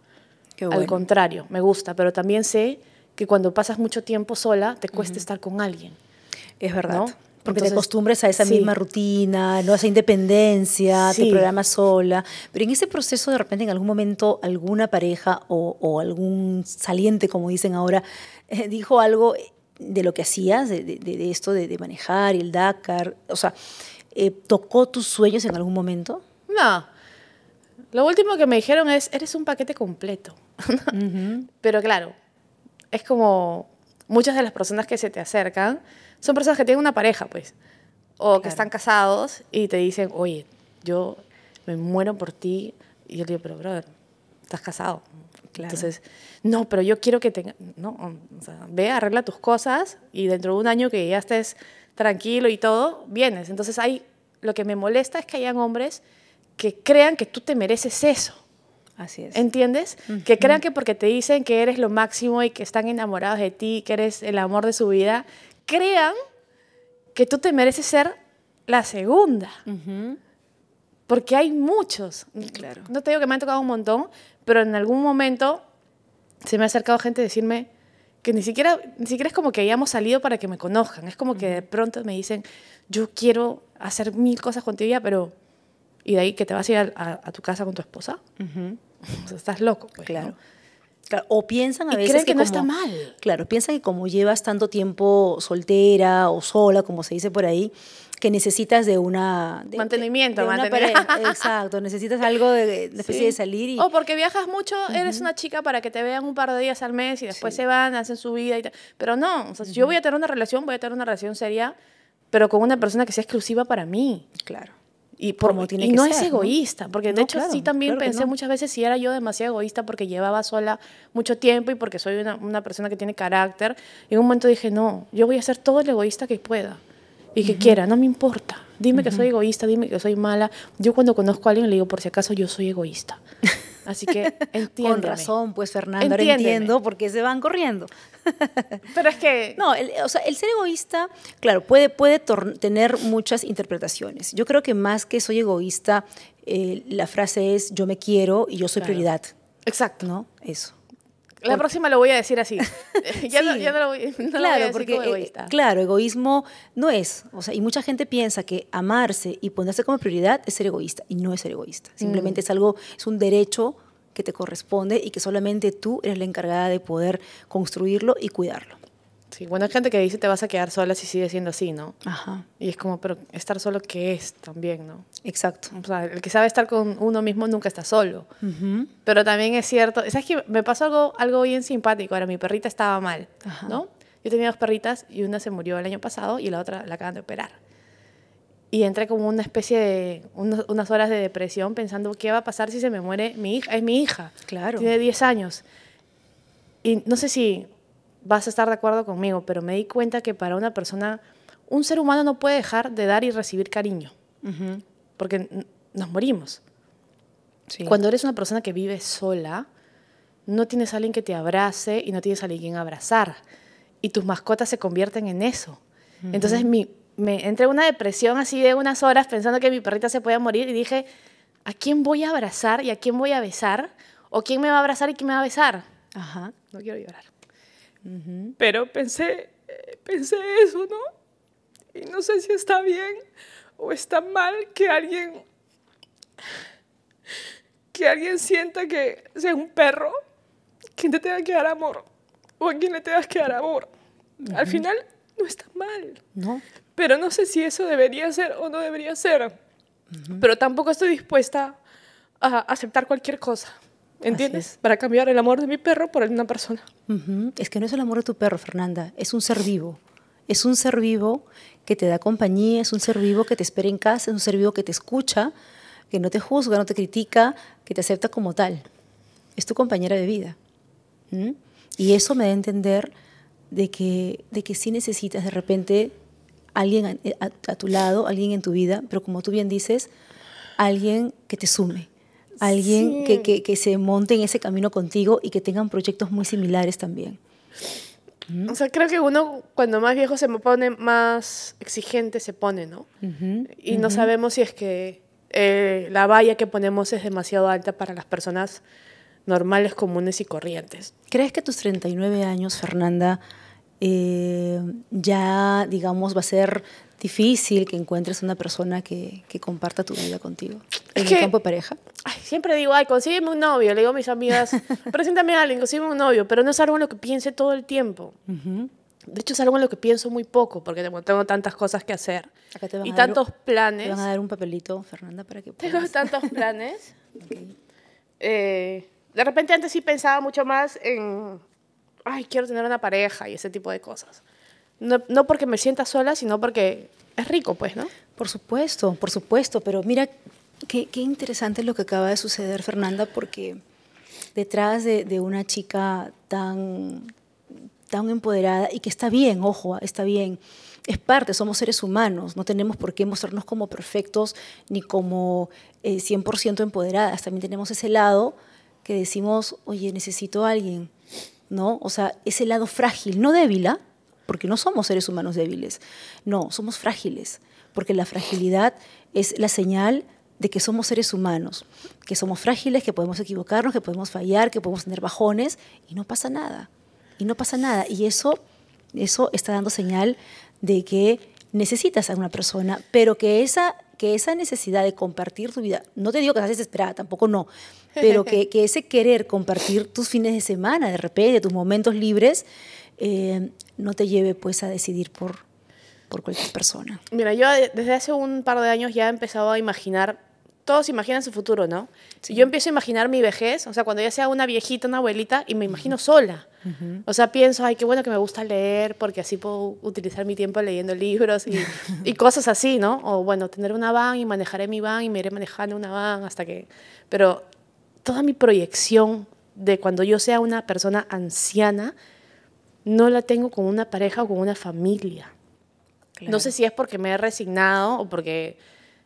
Al contrario, me gusta, pero también sé que cuando pasas mucho tiempo sola te cuesta estar con alguien. Es verdad. Porque te acostumbres a esa misma rutina, ¿no? a esa independencia, te programas sola. Pero en ese proceso, de repente, en algún momento, alguna pareja o, algún saliente, como dicen ahora, [LAUGHS] eh, dijo algo de lo que hacías, de, esto de, manejar y el Dakar. O sea, eh, ¿tocó tus sueños en algún momento? No. Lo último que me dijeron es, eres un paquete completo. [LAUGHS] Pero claro, es como muchas de las personas que se te acercan son personas que tienen una pareja, pues, o que están casados y te dicen, oye, yo me muero por ti. Y yo digo, pero brother, estás casado. Entonces, no, pero yo quiero que tenga, no, o ve, arregla tus cosas y dentro de un año que ya estés tranquilo y todo, vienes. Entonces, hay, lo que me molesta es que hayan hombres que crean que tú te mereces eso. Así es. ¿Entiendes? Que crean que porque te dicen que eres lo máximo y que están enamorados de ti, que eres el amor de su vida, crean que tú te mereces ser la segunda. Porque hay muchos. Claro. No te digo que me han tocado un montón, pero en algún momento se me ha acercado gente a decirme que ni siquiera, ni siquiera es como que hayamos salido para que me conozcan. Es como que de pronto me dicen, yo quiero hacer mil cosas contigo ya, pero y de ahí que te vas a ir a, tu casa con tu esposa. [LAUGHS] estás loco, pues, claro. O piensan a y creen que, no está mal. Claro, piensan que como llevas tanto tiempo soltera o sola, como se dice por ahí, que necesitas de una... mantenimiento, mantenimiento. [LAUGHS] exacto, necesitas algo de, de salir. Y... O porque viajas mucho, eres una chica para que te vean un par de días al mes y después se van, hacen su vida. Y tal. pero no, yo voy a tener una relación, voy a tener una relación seria, pero con una persona que sea exclusiva para mí. Claro. Y, por, no es egoísta, porque de hecho sí también pensé muchas veces si era yo demasiado egoísta porque llevaba sola mucho tiempo y porque soy una, persona que tiene carácter. Y en un momento dije, no, yo voy a ser todo el egoísta que pueda y que quiera, no me importa. Dime que soy egoísta, dime que soy mala. Yo cuando conozco a alguien le digo, por si acaso yo soy egoísta. [LAUGHS] Así que entiendo. [LAUGHS] Con razón, pues Fernando, entiendo por se van corriendo. [LAUGHS] Pero es que... No, o sea, el ser egoísta, claro, puede, puede tener muchas interpretaciones. Yo creo que más que soy egoísta, eh, la frase es yo me quiero y yo soy prioridad. Exacto. ¿No? Eso. La próxima lo voy a decir así. [LAUGHS] [LAUGHS] ya, no, lo voy, claro, a decir porque, como eh, egoísta. claro, egoísmo no es. O sea, y mucha gente piensa que amarse y ponerse como prioridad es ser egoísta. Y no es ser egoísta. Simplemente mm. es algo, es un derecho que te corresponde y que solamente tú eres la encargada de poder construirlo y cuidarlo. Sí, bueno, hay gente que dice te vas a quedar sola si sigue siendo así, ¿no? Ajá. Y es como, pero estar solo, ¿qué es también, no? Exacto. O sea, el que sabe estar con uno mismo nunca está solo. Pero también es cierto, ¿sabes que Me pasó algo, algo bien simpático. Ahora, mi perrita estaba mal, ¿no? Yo tenía dos perritas y una se murió el año pasado y la otra la acaban de operar. Y entré como una especie de, unas horas de depresión pensando, ¿qué va a pasar si se me muere mi hija? Es mi hija. Claro. Tiene 10 años. Y no sé si vas a estar de acuerdo conmigo, pero me di cuenta que para una persona, un ser humano no puede dejar de dar y recibir cariño, porque nos morimos. Cuando eres una persona que vive sola, no tienes a alguien que te abrace y no tienes a alguien a abrazar. Y tus mascotas se convierten en eso. Entonces me entré en una depresión así de unas horas pensando que mi perrita se podía morir y dije, ¿a quién voy a abrazar y a quién voy a besar? ¿O quién me va a abrazar y quién me va a besar? Ajá. No quiero llorar. Pero pensé, eh, pensé eso, ¿no? Y no sé si está bien o está mal que alguien, que alguien sienta que sea un perro quien te tenga que dar amor o a quien le tengas que dar amor. Al final no está mal. No. Pero no sé si eso debería ser o no debería ser. Pero tampoco estoy dispuesta a aceptar cualquier cosa. ¿Entiendes? Para cambiar el amor de mi perro por una persona. Es que no es el amor de tu perro, Fernanda, es un ser vivo. Es un ser vivo que te da compañía, es un ser vivo que te espera en casa, es un ser vivo que te escucha, que no te juzga, no te critica, que te acepta como tal. Es tu compañera de vida. Y eso me da a entender de que, de que sí necesitas de repente alguien a tu lado, alguien en tu vida, pero como tú bien dices, alguien que te sume, alguien que, se monte en ese camino contigo y que tengan proyectos muy similares también. O sea, creo que uno cuando más viejo se pone, más exigente se pone, ¿no? y no sabemos si es que eh, la valla que ponemos es demasiado alta para las personas normales, comunes y corrientes. ¿Crees que tus 39 años, Fernanda, eh, ya, digamos, va a ser difícil que encuentres una persona que, comparta tu vida contigo. En el campo de pareja. siempre digo, ay, consígueme un novio. Le digo a mis amigas, [LAUGHS] preséntame a alguien, consígueme un novio. Pero no es algo en lo que piense todo el tiempo. De hecho, es algo en lo que pienso muy poco, porque tengo tantas cosas que hacer. y tantos planes. Te van a dar un papelito, Fernanda, para que puedas. Tengo tantos planes. [LAUGHS] Eh, de repente antes sí pensaba mucho más en ay, quiero tener una pareja y ese tipo de cosas. No, no porque me sienta sola, sino porque es rico, pues, ¿no? Por supuesto, por supuesto, pero mira qué, qué interesante lo que acaba de suceder, Fernanda, porque detrás de, de una chica tan, tan empoderada y que está bien, ojo, ah, está bien, es parte, somos seres humanos, no tenemos por qué mostrarnos como perfectos ni como 100% eh, empoderadas, también tenemos ese lado que decimos, oye, necesito a alguien ¿no? O sea, ese lado frágil, no débil, ¿ah? porque no somos seres humanos débiles, no, somos frágiles, porque la fragilidad es la señal de que somos seres humanos, que somos frágiles, que podemos equivocarnos, que podemos fallar, que podemos tener bajones y no pasa nada. Y no pasa nada. Y eso, eso está dando señal de que necesitas a una persona, pero que esa, que esa necesidad de compartir tu vida, no te digo que estás desesperada, tampoco no, pero [LAUGHS] que, que ese querer compartir tus fines de semana, de repente, tus momentos libres, eh, no te lleve pues a decidir por, por cualquier persona. Mira, yo desde hace un par de años ya he empezado a imaginar todos imaginan su futuro, ¿no? si Yo empiezo a imaginar mi vejez, o sea, cuando ya sea una viejita, una abuelita, y me imagino sola. O sea, pienso, ay, qué bueno que me gusta leer, porque así puedo utilizar mi tiempo leyendo libros y, [LAUGHS] y cosas así, ¿no? O bueno, tener una van y manejaré mi van y me iré manejando una van hasta que... Pero toda mi proyección de cuando yo sea una persona anciana, no la tengo con una pareja o con una familia. No sé si es porque me he resignado o porque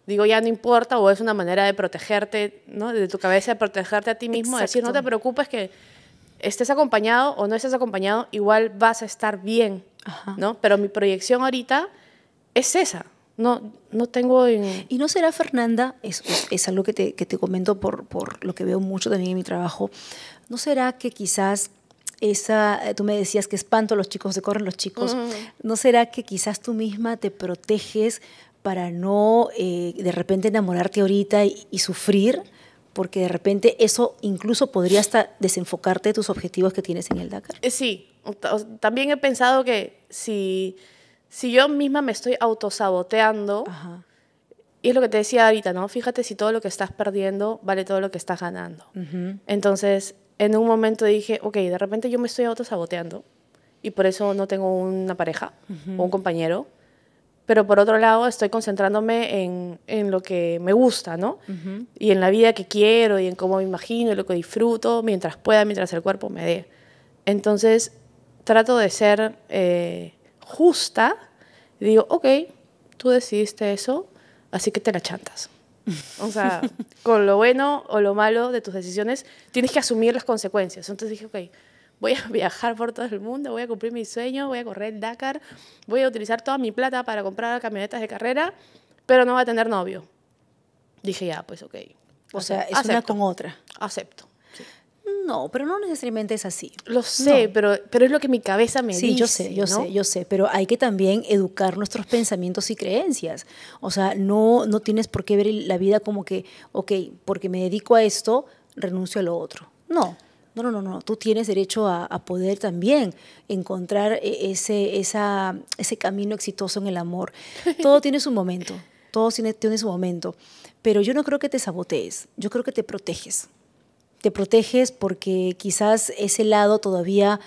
digo ya no importa o es una manera de protegerte, ¿no? De tu cabeza, de protegerte a ti mismo, Es decir no te preocupes que estés acompañado o no estés acompañado, igual vas a estar bien, ¿no? Pero mi proyección ahorita es esa. No, no tengo... Y no será Fernanda, es, algo que te, comento por, lo que veo mucho también en mi trabajo, ¿no será que quizás esa, eh, tú me decías que espanto a los chicos, se corren los chicos. ¿No será que quizás tú misma te proteges para no eh, de repente enamorarte ahorita y, sufrir? Porque de repente eso incluso podría hasta desenfocarte tus objetivos que tienes en el Dakar. Eh, sí, también he pensado que si si yo misma me estoy autosaboteando, y es lo que te decía ahorita, ¿no? Fíjate si todo lo que estás perdiendo vale todo lo que estás ganando. Entonces, en un momento dije, ok, de repente yo me estoy autosaboteando y por eso no tengo una pareja o un compañero. Pero por otro lado, estoy concentrándome en, lo que me gusta, ¿no? Y en la vida que quiero y en cómo me imagino y lo que disfruto mientras pueda, mientras el cuerpo me dé. Entonces, trato de ser eh, justa, digo, ok, tú decidiste eso, así que te la chantas. O sea, [LAUGHS] con lo bueno o lo malo de tus decisiones, tienes que asumir las consecuencias. Entonces dije, ok, voy a viajar por todo el mundo, voy a cumplir mi sueño, voy a correr el Dakar, voy a utilizar toda mi plata para comprar camionetas de carrera, pero no voy a tener novio. Dije, ya, pues ok. O, sea, es con otra. Acepto. No, pero no necesariamente es así. Lo sé, pero, pero es lo que mi cabeza me dice. Sí, yo sé, yo sé, yo sé, pero hay que también educar nuestros pensamientos y creencias. O sea, no, no tienes por qué ver la vida como que, ok, porque me dedico a esto, renuncio a lo otro. No. No, no, no, no. Tú tienes derecho a, poder también encontrar e, ese, ese camino exitoso en el amor. Todo tiene su momento. Todo tiene, tiene su momento. Pero yo no creo que te sabotees. Yo creo que te proteges te proteges porque quizás ese lado todavía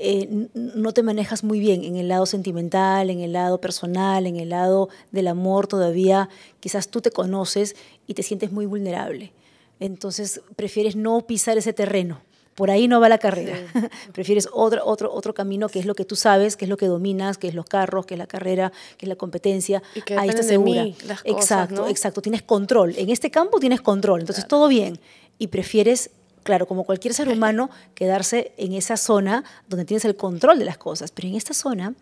eh, no te manejas muy bien en el lado sentimental, en el lado personal, en el lado del amor todavía, quizás tú te conoces y te sientes muy vulnerable. Entonces prefieres no pisar ese terreno. Por ahí no va la carrera. [LAUGHS] prefieres otro, otro, otro camino que es lo que tú sabes, que es lo que dominas, que es los carros, que es la carrera, que es la competencia. ahí estás segura. exacto, exacto. Tienes control. En este campo tienes control. Entonces todo bien. Y prefieres claro, como cualquier ser humano, quedarse en esa zona donde tienes el control de las cosas, pero en esta zona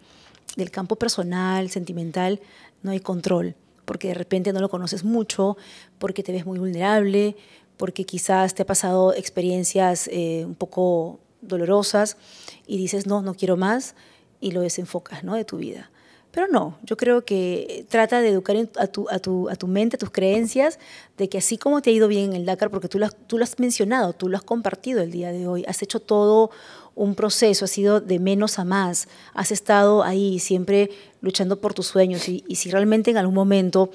del campo personal, sentimental, no hay control, porque de repente no lo conoces mucho, porque te ves muy vulnerable, porque quizás te ha pasado experiencias eh, un poco dolorosas y dices, no, no quiero más, y lo desenfocas ¿no? de tu vida. Pero no, yo creo que trata de educar a tu, mente, a tus creencias, de que así como te ha ido bien en el Dakar, porque tú lo, has, mencionado, tú lo has compartido el día de hoy, has hecho todo un proceso, has sido de menos a más, has estado ahí siempre luchando por tus sueños y, si realmente en algún momento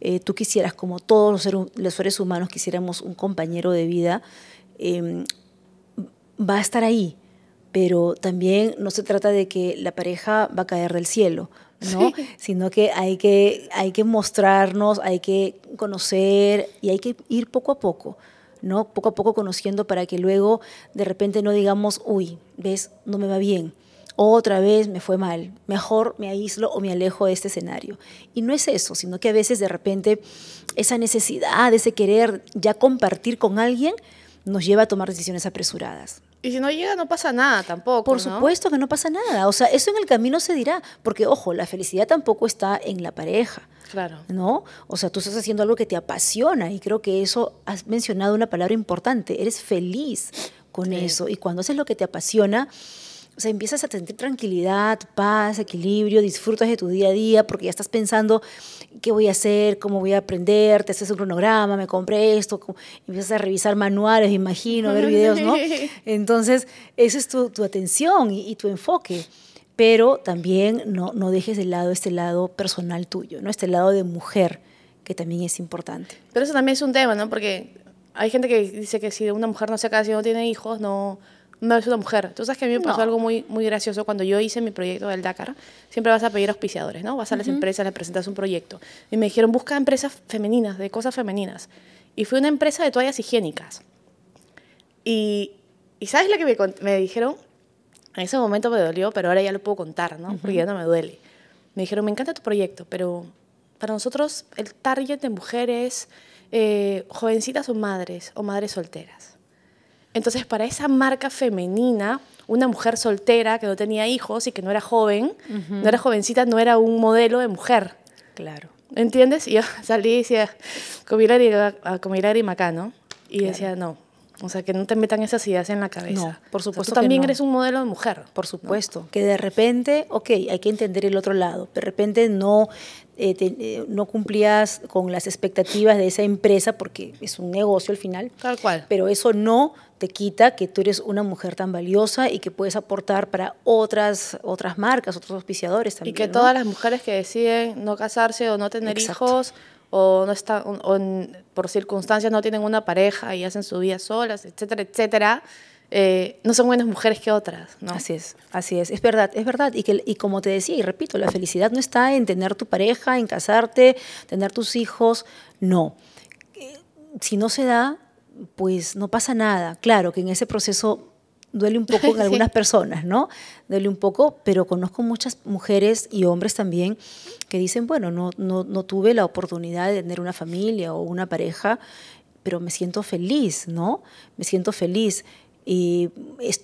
eh, tú quisieras, como todos los seres, humanos quisiéramos un compañero de vida, em, va a estar ahí, pero también no se trata de que la pareja va a caer del cielo, ¿no? Sino que hay, que hay que mostrarnos, hay que conocer y hay que ir poco a poco, ¿no? Poco a poco conociendo para que luego de repente no digamos, uy, ves, no me va bien. Otra vez me fue mal, mejor me aíslo o me alejo de este escenario. Y no es eso, sino que a veces de repente esa necesidad, ese querer ya compartir con alguien, nos lleva a tomar decisiones apresuradas. Y si no llega, no pasa nada tampoco. Por supuesto que no pasa nada. O sea, eso en el camino se dirá. Porque, ojo, la felicidad tampoco está en la pareja. Claro. ¿No? O sea, tú estás haciendo algo que te apasiona. Y creo que eso has mencionado una palabra importante. Eres feliz con eso. Y cuando haces lo que te apasiona, o sea, empiezas a sentir tranquilidad, paz, equilibrio, disfrutas de tu día a día porque ya estás pensando qué voy a hacer, cómo voy a aprender, te haces un cronograma, me compré esto, empiezas a revisar manuales, imagino, ver videos, ¿no? [LAUGHS] Entonces, esa es tu, atención y, tu enfoque pero también no, no, dejes de lado este lado personal tuyo, ¿no? Este lado de mujer, que también es importante. Pero eso también es un tema, ¿no? Porque hay gente que dice que si una mujer no se casa y no tiene hijos, no, no es una mujer. Entonces, que a mí me pasó algo muy, muy gracioso cuando yo hice mi proyecto del Dakar. Siempre vas a pedir auspiciadores, ¿no? Vas a las empresas, les presentas un proyecto. Y me dijeron, busca empresas femeninas, de cosas femeninas. Y fui una empresa de toallas higiénicas. Y, y ¿sabes lo que me, dijeron? En ese momento me dolió, pero ahora ya lo puedo contar, ¿no? Porque ya no me duele. Me dijeron, me encanta tu proyecto, pero para nosotros el target de mujeres, eh, jovencitas o madres, o madres solteras. Entonces, para esa marca femenina, una mujer soltera que no tenía hijos y que no era joven, no era jovencita, no era un modelo de mujer. Claro. ¿Entiendes? Y yo [LAUGHS] salí y decía, comí la y acá, ¿no? Y decía, no. O sea, que no te metan esas ideas en la cabeza. por supuesto. tú también eres un modelo de mujer. Por supuesto. Que de repente, ok, hay que entender el otro lado. De repente no, eh, eh, no cumplías con las expectativas de esa empresa porque es un negocio al final. Tal cual. Pero eso no te quita que tú eres una mujer tan valiosa y que puedes aportar para otras, otras marcas, otros auspiciadores también. Y que todas las mujeres que deciden no casarse o no tener hijos o no están por circunstancias no tienen una pareja y hacen su vida solas, etcétera, etcétera. Eh, no son buenas mujeres que otras, ¿no? Así es, así es, es verdad, es verdad. Y, que, y como te decía, y repito, la felicidad no está en tener tu pareja, en casarte, tener tus hijos, no. Eh, si no se da, pues no pasa nada. Claro que en ese proceso duele un poco en [LAUGHS] algunas personas, ¿no? Duele un poco, pero conozco muchas mujeres y hombres también que dicen, bueno, no, no, tuve la oportunidad de tener una familia o una pareja, pero me siento feliz, ¿no? Me siento feliz. Y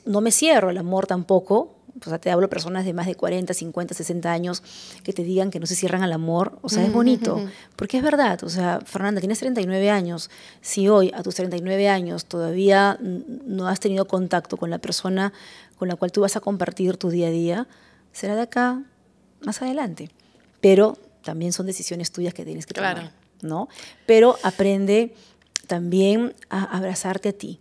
no me cierro el amor tampoco, o sea, te hablo personas de más de 40, 50, 60 años que te digan que no se cierran al amor, o sea, es bonito, porque es verdad, o sea, Fernanda, tienes 39 años, si hoy a tus 39 años todavía no has tenido contacto con la persona con la cual tú vas a compartir tu día a día, será de acá más adelante, pero también son decisiones tuyas que tienes que tomar, ¿no? Pero aprende también a abrazarte a ti,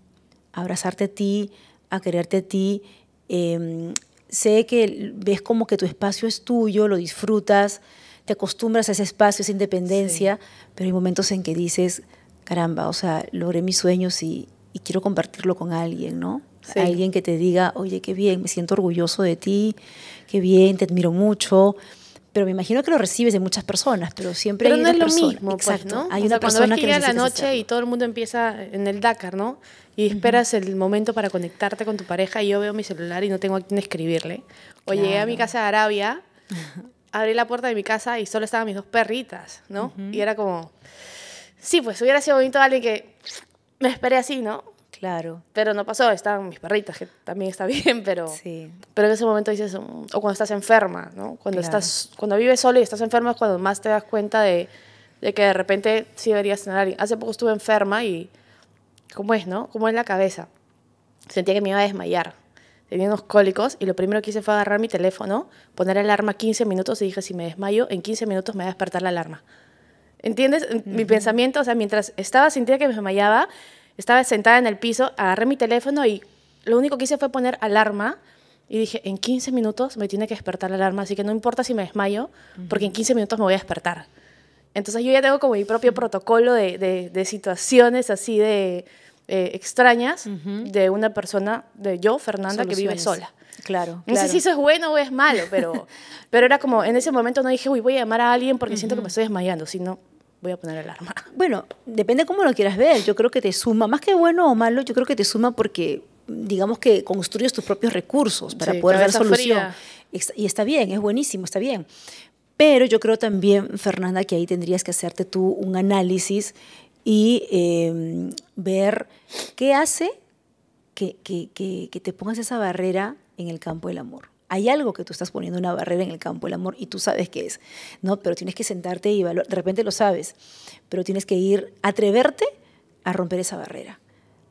a abrazarte a ti, a quererte a ti, em, sé que ves como que tu espacio es tuyo, lo disfrutas, te acostumbras a ese espacio, esa independencia, pero hay momentos en que dices, caramba, o sea, logré mis sueños y, quiero compartirlo con alguien, ¿no? Alguien que te diga, oye, qué bien, me siento orgulloso de ti, qué bien, te admiro mucho. Pero me imagino que lo recibes de muchas personas, pero siempre es lo mismo, pues, ¿no? Hay una persona cuando que, llega la noche y todo el mundo empieza en el Dakar, ¿no? y esperas el momento para conectarte con tu pareja y yo veo mi celular y no tengo a quién escribirle. O llegué a mi casa de Arabia, abrí la puerta de mi casa y solo estaban mis dos perritas, ¿no? Y era como, sí, pues hubiera sido bonito alguien que me esperé así, ¿no? Claro. Pero no pasó, estaban mis perritas, que también está [LAUGHS] bien, pero, sí. pero en ese momento dices, mm", o cuando estás enferma, ¿no? Cuando, estás, cuando vives solo y estás enferma es cuando más te das cuenta de, de que de repente sí deberías tener a alguien. Hace poco estuve enferma y ¿cómo es, no? ¿Cómo es la cabeza? Sentía que me iba a desmayar. Tenía unos cólicos y lo primero que hice fue agarrar mi teléfono, poner alarma 15 minutos y dije, si me desmayo, en 15 minutos me va a despertar la alarma. ¿Entiendes? Mi pensamiento, o sea, mientras estaba, sentía que me desmayaba, estaba sentada en el piso, agarré mi teléfono y lo único que hice fue poner alarma y dije, en 15 minutos me tiene que despertar la alarma, así que no importa si me desmayo, porque en 15 minutos me voy a despertar. Entonces yo ya tengo como mi propio protocolo de, de, situaciones así de eh, extrañas de una persona, de yo, Fernanda, que vive sola. Claro, No sé si eso es bueno o es malo, pero, [LAUGHS] pero era como, en ese momento no dije, uy, voy a llamar a alguien porque siento que me estoy desmayando, sino voy a poner alarma. Bueno, depende cómo lo quieras ver. Yo creo que te suma, más que bueno o malo, yo creo que te suma porque digamos que construyes tus propios recursos para poder dar solución. Y está bien, es buenísimo, está bien. Pero yo creo también, Fernanda, que ahí tendrías que hacerte tú un análisis y em, ver qué hace que, te pongas esa barrera en el campo del amor hay algo que tú estás poniendo una barrera en el campo del amor y tú sabes qué es, ¿no? Pero tienes que sentarte y evaluar, de repente lo sabes, pero tienes que ir, atreverte a romper esa barrera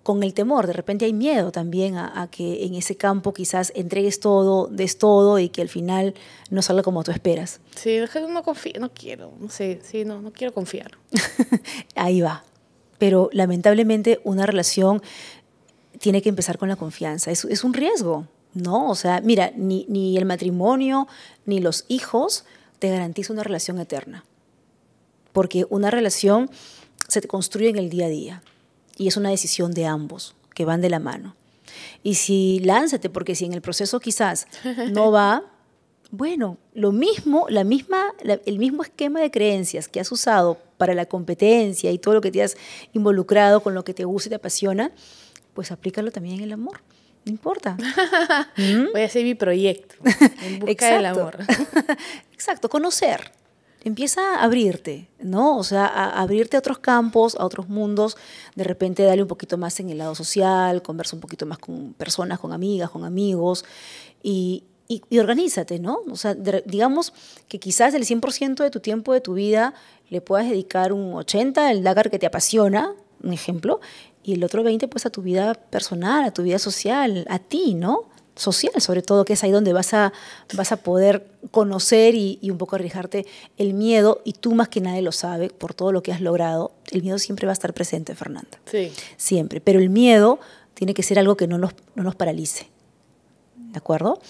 con el temor, de repente hay miedo también a, que en ese campo quizás entregues todo, des todo y que al final no salga como tú esperas. Sí, no confío, no quiero, no sé, sí, no, no quiero confiar. [LAUGHS] Ahí va. Pero lamentablemente una relación tiene que empezar con la confianza, es, es un riesgo, ¿no? O sea, mira, ni, el matrimonio ni los hijos te garantiza una relación eterna, porque una relación se construye en el día a día y es una decisión de ambos, que van de la mano. Y si lánzate, porque si en el proceso quizás no [LAUGHS] va, bueno, lo mismo, la misma, el mismo esquema de creencias que has usado para la competencia y todo lo que te has involucrado con lo que te gusta y te apasiona, pues aplícalo también en el amor. No importa. [LAUGHS] ¿Mm? Voy a hacer mi proyecto del amor. [LAUGHS] Exacto, conocer empieza a abrirte, ¿no? O sea, a abrirte a otros campos, a otros mundos, de repente dale un poquito más en el lado social, conversa un poquito más con personas, con amigas, con amigos, y, y, organízate, ¿no? O sea, digamos que quizás el 100% de tu tiempo de tu vida le puedas dedicar un 80% al lagar que te apasiona, un ejemplo, y el otro 20% pues a tu vida personal, a tu vida social, a ti, ¿no? social, sobre todo, que es ahí donde vas a, vas a poder conocer y, un poco arriesgarte el miedo, y tú más que nadie lo sabe por todo lo que has logrado, el miedo siempre va a estar presente, Fernanda. Sí. Siempre, pero el miedo tiene que ser algo que no nos, no nos paralice. ¿de acuerdo?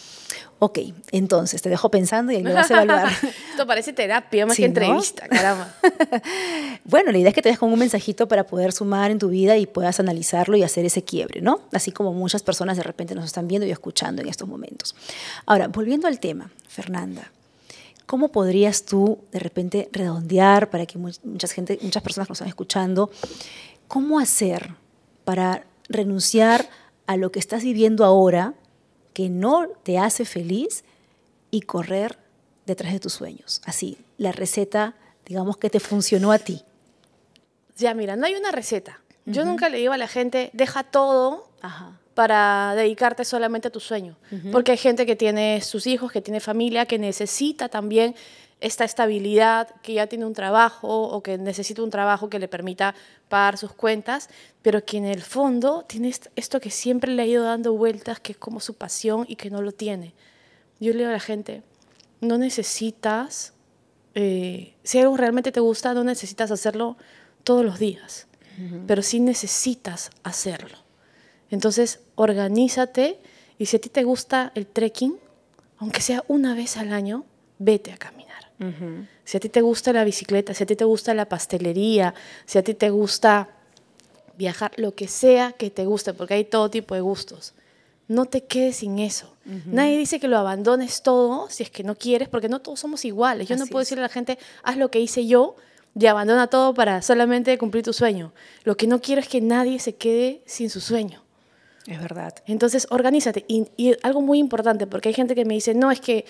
Ok, entonces te dejo pensando y ahí me vas a evaluar. [LAUGHS] Esto parece terapia más que entrevista, caramba. [LAUGHS] bueno, la idea es que te dejo un mensajito para poder sumar en tu vida y puedas analizarlo y hacer ese quiebre, ¿no? Así como muchas personas de repente nos están viendo y escuchando en estos momentos. Ahora, volviendo al tema, Fernanda. ¿Cómo podrías tú de repente redondear para que muchas, gente, muchas personas nos están escuchando, cómo hacer para renunciar a lo que estás viviendo ahora que no te hace feliz y correr detrás de tus sueños. Así, la receta, digamos, que te funcionó a ti. Ya, mira, no hay una receta. Yo nunca le digo a la gente, deja todo para dedicarte solamente a tu sueño. Porque hay gente que tiene sus hijos, que tiene familia, que necesita también esta estabilidad, que ya tiene un trabajo o que necesita un trabajo que le permita pagar sus cuentas, pero que en el fondo tiene esto que siempre le ha ido dando vueltas, que es como su pasión y que no lo tiene. Yo le digo a la gente, no necesitas, eh, si algo realmente te gusta, no necesitas hacerlo todos los días, pero sí necesitas hacerlo. Entonces, organízate y si a ti te gusta el trekking, aunque sea una vez al año, vete a caminar. Si a ti te gusta la bicicleta, si a ti te gusta la pastelería, si a ti te gusta viajar, lo que sea que te guste, porque hay todo tipo de gustos. No te quedes sin eso. Nadie dice que lo abandones todo si es que no quieres, porque no todos somos iguales. Yo no puedo decirle a la gente, haz lo que hice yo y abandona todo para solamente cumplir tu sueño. Lo que no quiero es que nadie se quede sin su sueño. Es verdad. Entonces, organízate. y algo muy importante, porque hay gente que me dice, no, es que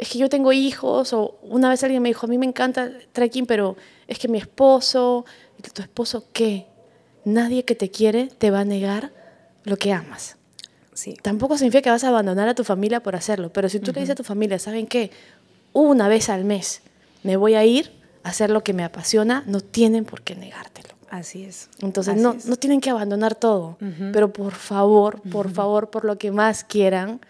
es que yo tengo hijos, o una vez alguien me dijo, a mí me encanta trekking, pero es que mi esposo, tu esposo, ¿qué? Nadie que te quiere te va a negar lo que amas. Sí. Tampoco significa que vas a abandonar a tu familia por hacerlo, pero si tú le dices a tu familia, ¿saben qué? Una vez al mes me voy a ir a hacer lo que me apasiona, no tienen por qué negártelo. Así es. Entonces no, no tienen que abandonar todo, pero por favor, por favor, por lo que más quieran,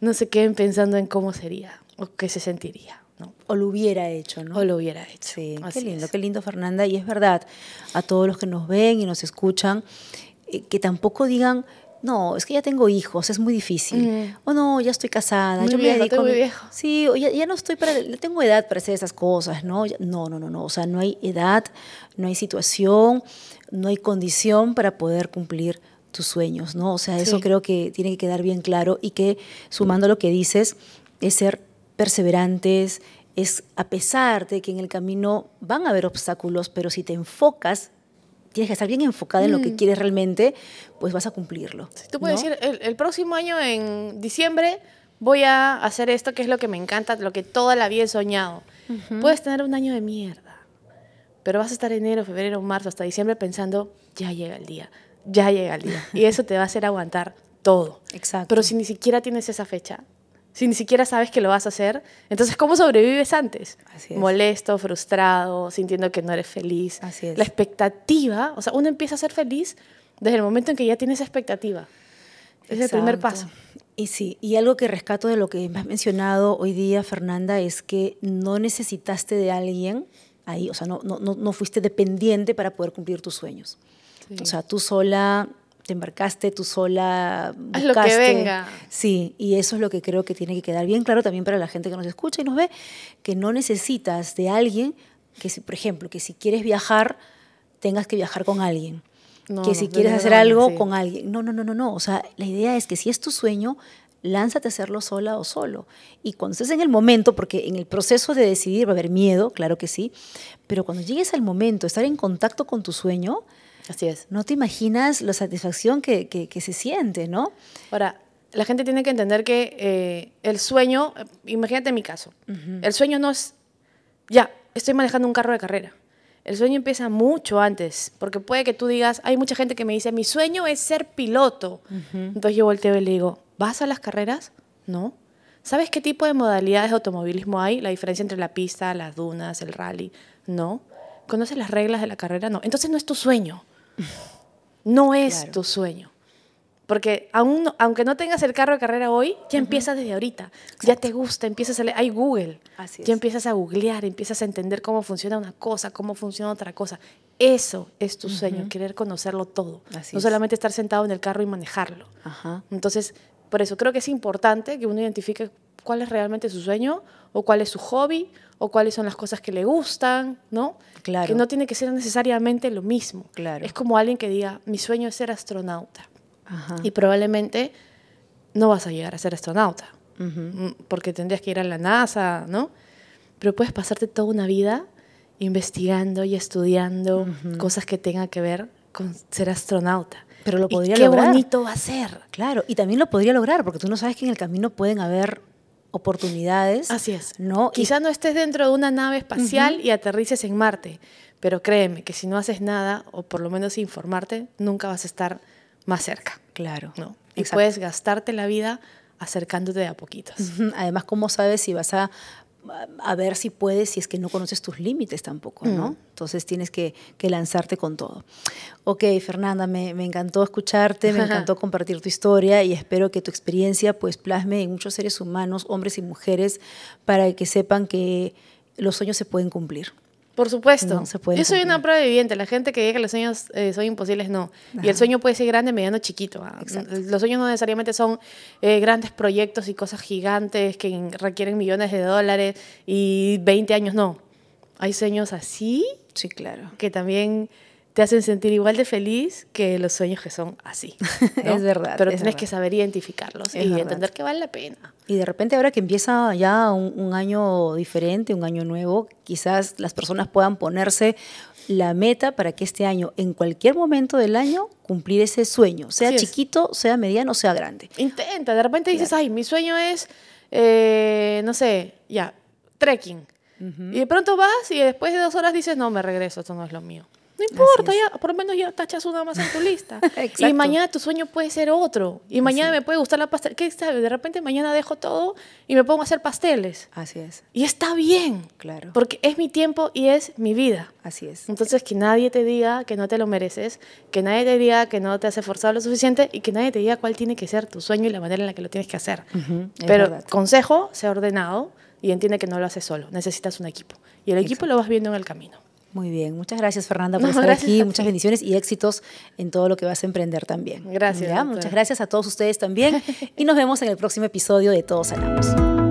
no se queden pensando en cómo sería o que se sentiría. ¿no? O lo hubiera hecho, ¿no? O lo hubiera hecho. Sí, qué lindo, qué lindo, Fernanda. Y es verdad, a todos los que nos ven y nos escuchan, eh, que tampoco digan, no, es que ya tengo hijos, es muy difícil. Mm. O no, ya estoy casada, muy yo me muy viejo. Sí, ya, no estoy para. No tengo edad para hacer esas cosas, ¿no? No, no, no, no. O sea, no hay edad, no hay situación, no hay condición para poder cumplir tus sueños, ¿no? O sea, eso creo que tiene que quedar bien claro y que, sumando lo que dices, es ser perseverantes, es a pesar de que en el camino van a haber obstáculos, pero si te enfocas, tienes que estar bien enfocada en lo que mm. quieres realmente, pues vas a cumplirlo. tú puedes decir, el, próximo año, en diciembre, voy a hacer esto que es lo que me encanta, lo que toda la vida he soñado. Puedes tener un año de mierda, pero vas a estar enero, febrero, marzo, hasta diciembre pensando, ya llega el día, ya llega el día. y eso te va a hacer aguantar todo. [LAUGHS] Exacto. Pero si ni siquiera tienes esa fecha, si ni siquiera sabes que lo vas a hacer. Entonces, ¿cómo sobrevives antes? Molesto, frustrado, sintiendo que no eres feliz. La expectativa, o sea, uno empieza a ser feliz desde el momento en que ya tienes expectativa. Es el primer paso. Y sí, y algo que rescato de lo que me has mencionado hoy día, Fernanda, es que no necesitaste de alguien ahí, o sea, no, no, fuiste dependiente para poder cumplir tus sueños. O sea, tú sola te embarcaste tú sola, buscaste. lo que venga. Sí, y eso es lo que creo que tiene que quedar bien claro también para la gente que nos escucha y nos ve, que no necesitas de alguien que, si, por ejemplo, que si quieres viajar, tengas que viajar con alguien. que si quieres hacer algo con alguien. No, no, no, no, no. O sea, la idea es que si es tu sueño, lánzate a hacerlo sola o solo. Y cuando estés en el momento, porque en el proceso de decidir va a haber miedo, claro que sí, pero cuando llegues al momento, estar en contacto con tu sueño, Así es. No te imaginas la satisfacción que, se siente, ¿no? Ahora, la gente tiene que entender que eh, el sueño, imagínate mi caso, el sueño no es, ya, estoy manejando un carro de carrera. El sueño empieza mucho antes, porque puede que tú digas, hay mucha gente que me dice, mi sueño es ser piloto. Entonces yo volteo y le digo, ¿vas a las carreras? No. ¿Sabes qué tipo de modalidades de automovilismo hay? La diferencia entre la pista, las dunas, el rally. No. ¿Conoces las reglas de la carrera? No. Entonces no es tu sueño. No es tu sueño. Porque aún, aunque no tengas el carro de carrera hoy, ya empiezas desde ahorita. Ya te gusta, empiezas a leer. Hay Google. ya empiezas a googlear, empiezas a entender cómo funciona una cosa, cómo funciona otra cosa. Eso es tu sueño, querer conocerlo todo. no solamente estar sentado en el carro y manejarlo. Entonces, por eso creo que es importante que uno identifique cuál es realmente su sueño o cuál es su hobby, o cuáles son las cosas que le gustan, ¿no? Claro. Que no tiene que ser necesariamente lo mismo. Claro. Es como alguien que diga, mi sueño es ser astronauta. Ajá. Y probablemente no vas a llegar a ser astronauta, mm, porque tendrías que ir a la NASA, ¿no? Pero puedes pasarte toda una vida investigando y estudiando cosas que tengan que ver con ser astronauta. Pero lo podría lograr. Qué bonito va a ser. Claro, y también lo podría lograr, porque tú no sabes que en el camino pueden haber oportunidades. Así es. ¿no? Quizá no estés dentro de una nave espacial y aterrices en Marte, pero créeme que si no haces nada, o por lo menos informarte, nunca vas a estar más cerca. Claro. ¿no? Y puedes gastarte la vida acercándote de a poquitos. Además, ¿cómo sabes si vas a a ver si puedes, si es que no conoces tus límites tampoco, ¿no? Mm. Entonces tienes que, lanzarte con todo. Ok, Fernanda, me, encantó escucharte, me [LAUGHS] encantó compartir tu historia y espero que tu experiencia pues plasme en muchos seres humanos, hombres y mujeres, para que sepan que los sueños se pueden cumplir. Por supuesto. se puede Yo soy una prueba viviente. La gente que dice que los sueños eh, son imposibles, no. Y el sueño puede ser grande, mediano, chiquito. ¿ah? Los sueños no necesariamente son eh, grandes proyectos y cosas gigantes que requieren millones de dólares y 20 años, no. Hay sueños así. Sí, claro. Que también te hacen sentir igual de feliz que los sueños que son así. [LAUGHS] es verdad. Pero tienes que saber identificarlos y entender que vale la pena. Y de repente ahora que empieza ya un, año diferente, un año nuevo, quizás las personas puedan ponerse la meta para que este año, en cualquier momento del año, cumplir ese sueño, sea chiquito, sea mediano, sea grande. Intenta, de repente dices, ay, mi sueño es, eh, no sé, ya, trekking. Y de pronto vas y después de dos horas dices, no, me regreso, esto no es lo mío. No importa, ya, por lo menos ya tachas una más en tu lista. [LAUGHS] y mañana tu sueño puede ser otro. Y mañana me puede gustar la pastel. ¿Qué sabes? De repente mañana dejo todo y me pongo a hacer pasteles. Así es. Y está bien. Claro. Porque es mi tiempo y es mi vida. Así es. Entonces, que nadie te diga que no te lo mereces, que nadie te diga que no te has esforzado lo suficiente y que nadie te diga cuál tiene que ser tu sueño y la manera en la que lo tienes que hacer. Pero consejo, sea ordenado y entiende que no lo haces solo. Necesitas un equipo. Y el equipo lo vas viendo en el camino. Muy bien, muchas gracias Fernanda por estar aquí, muchas bendiciones y éxitos en todo lo que vas a emprender también. Gracias. Muchas gracias a todos ustedes también [LAUGHS] y nos vemos en el próximo episodio de Todos Sanamos.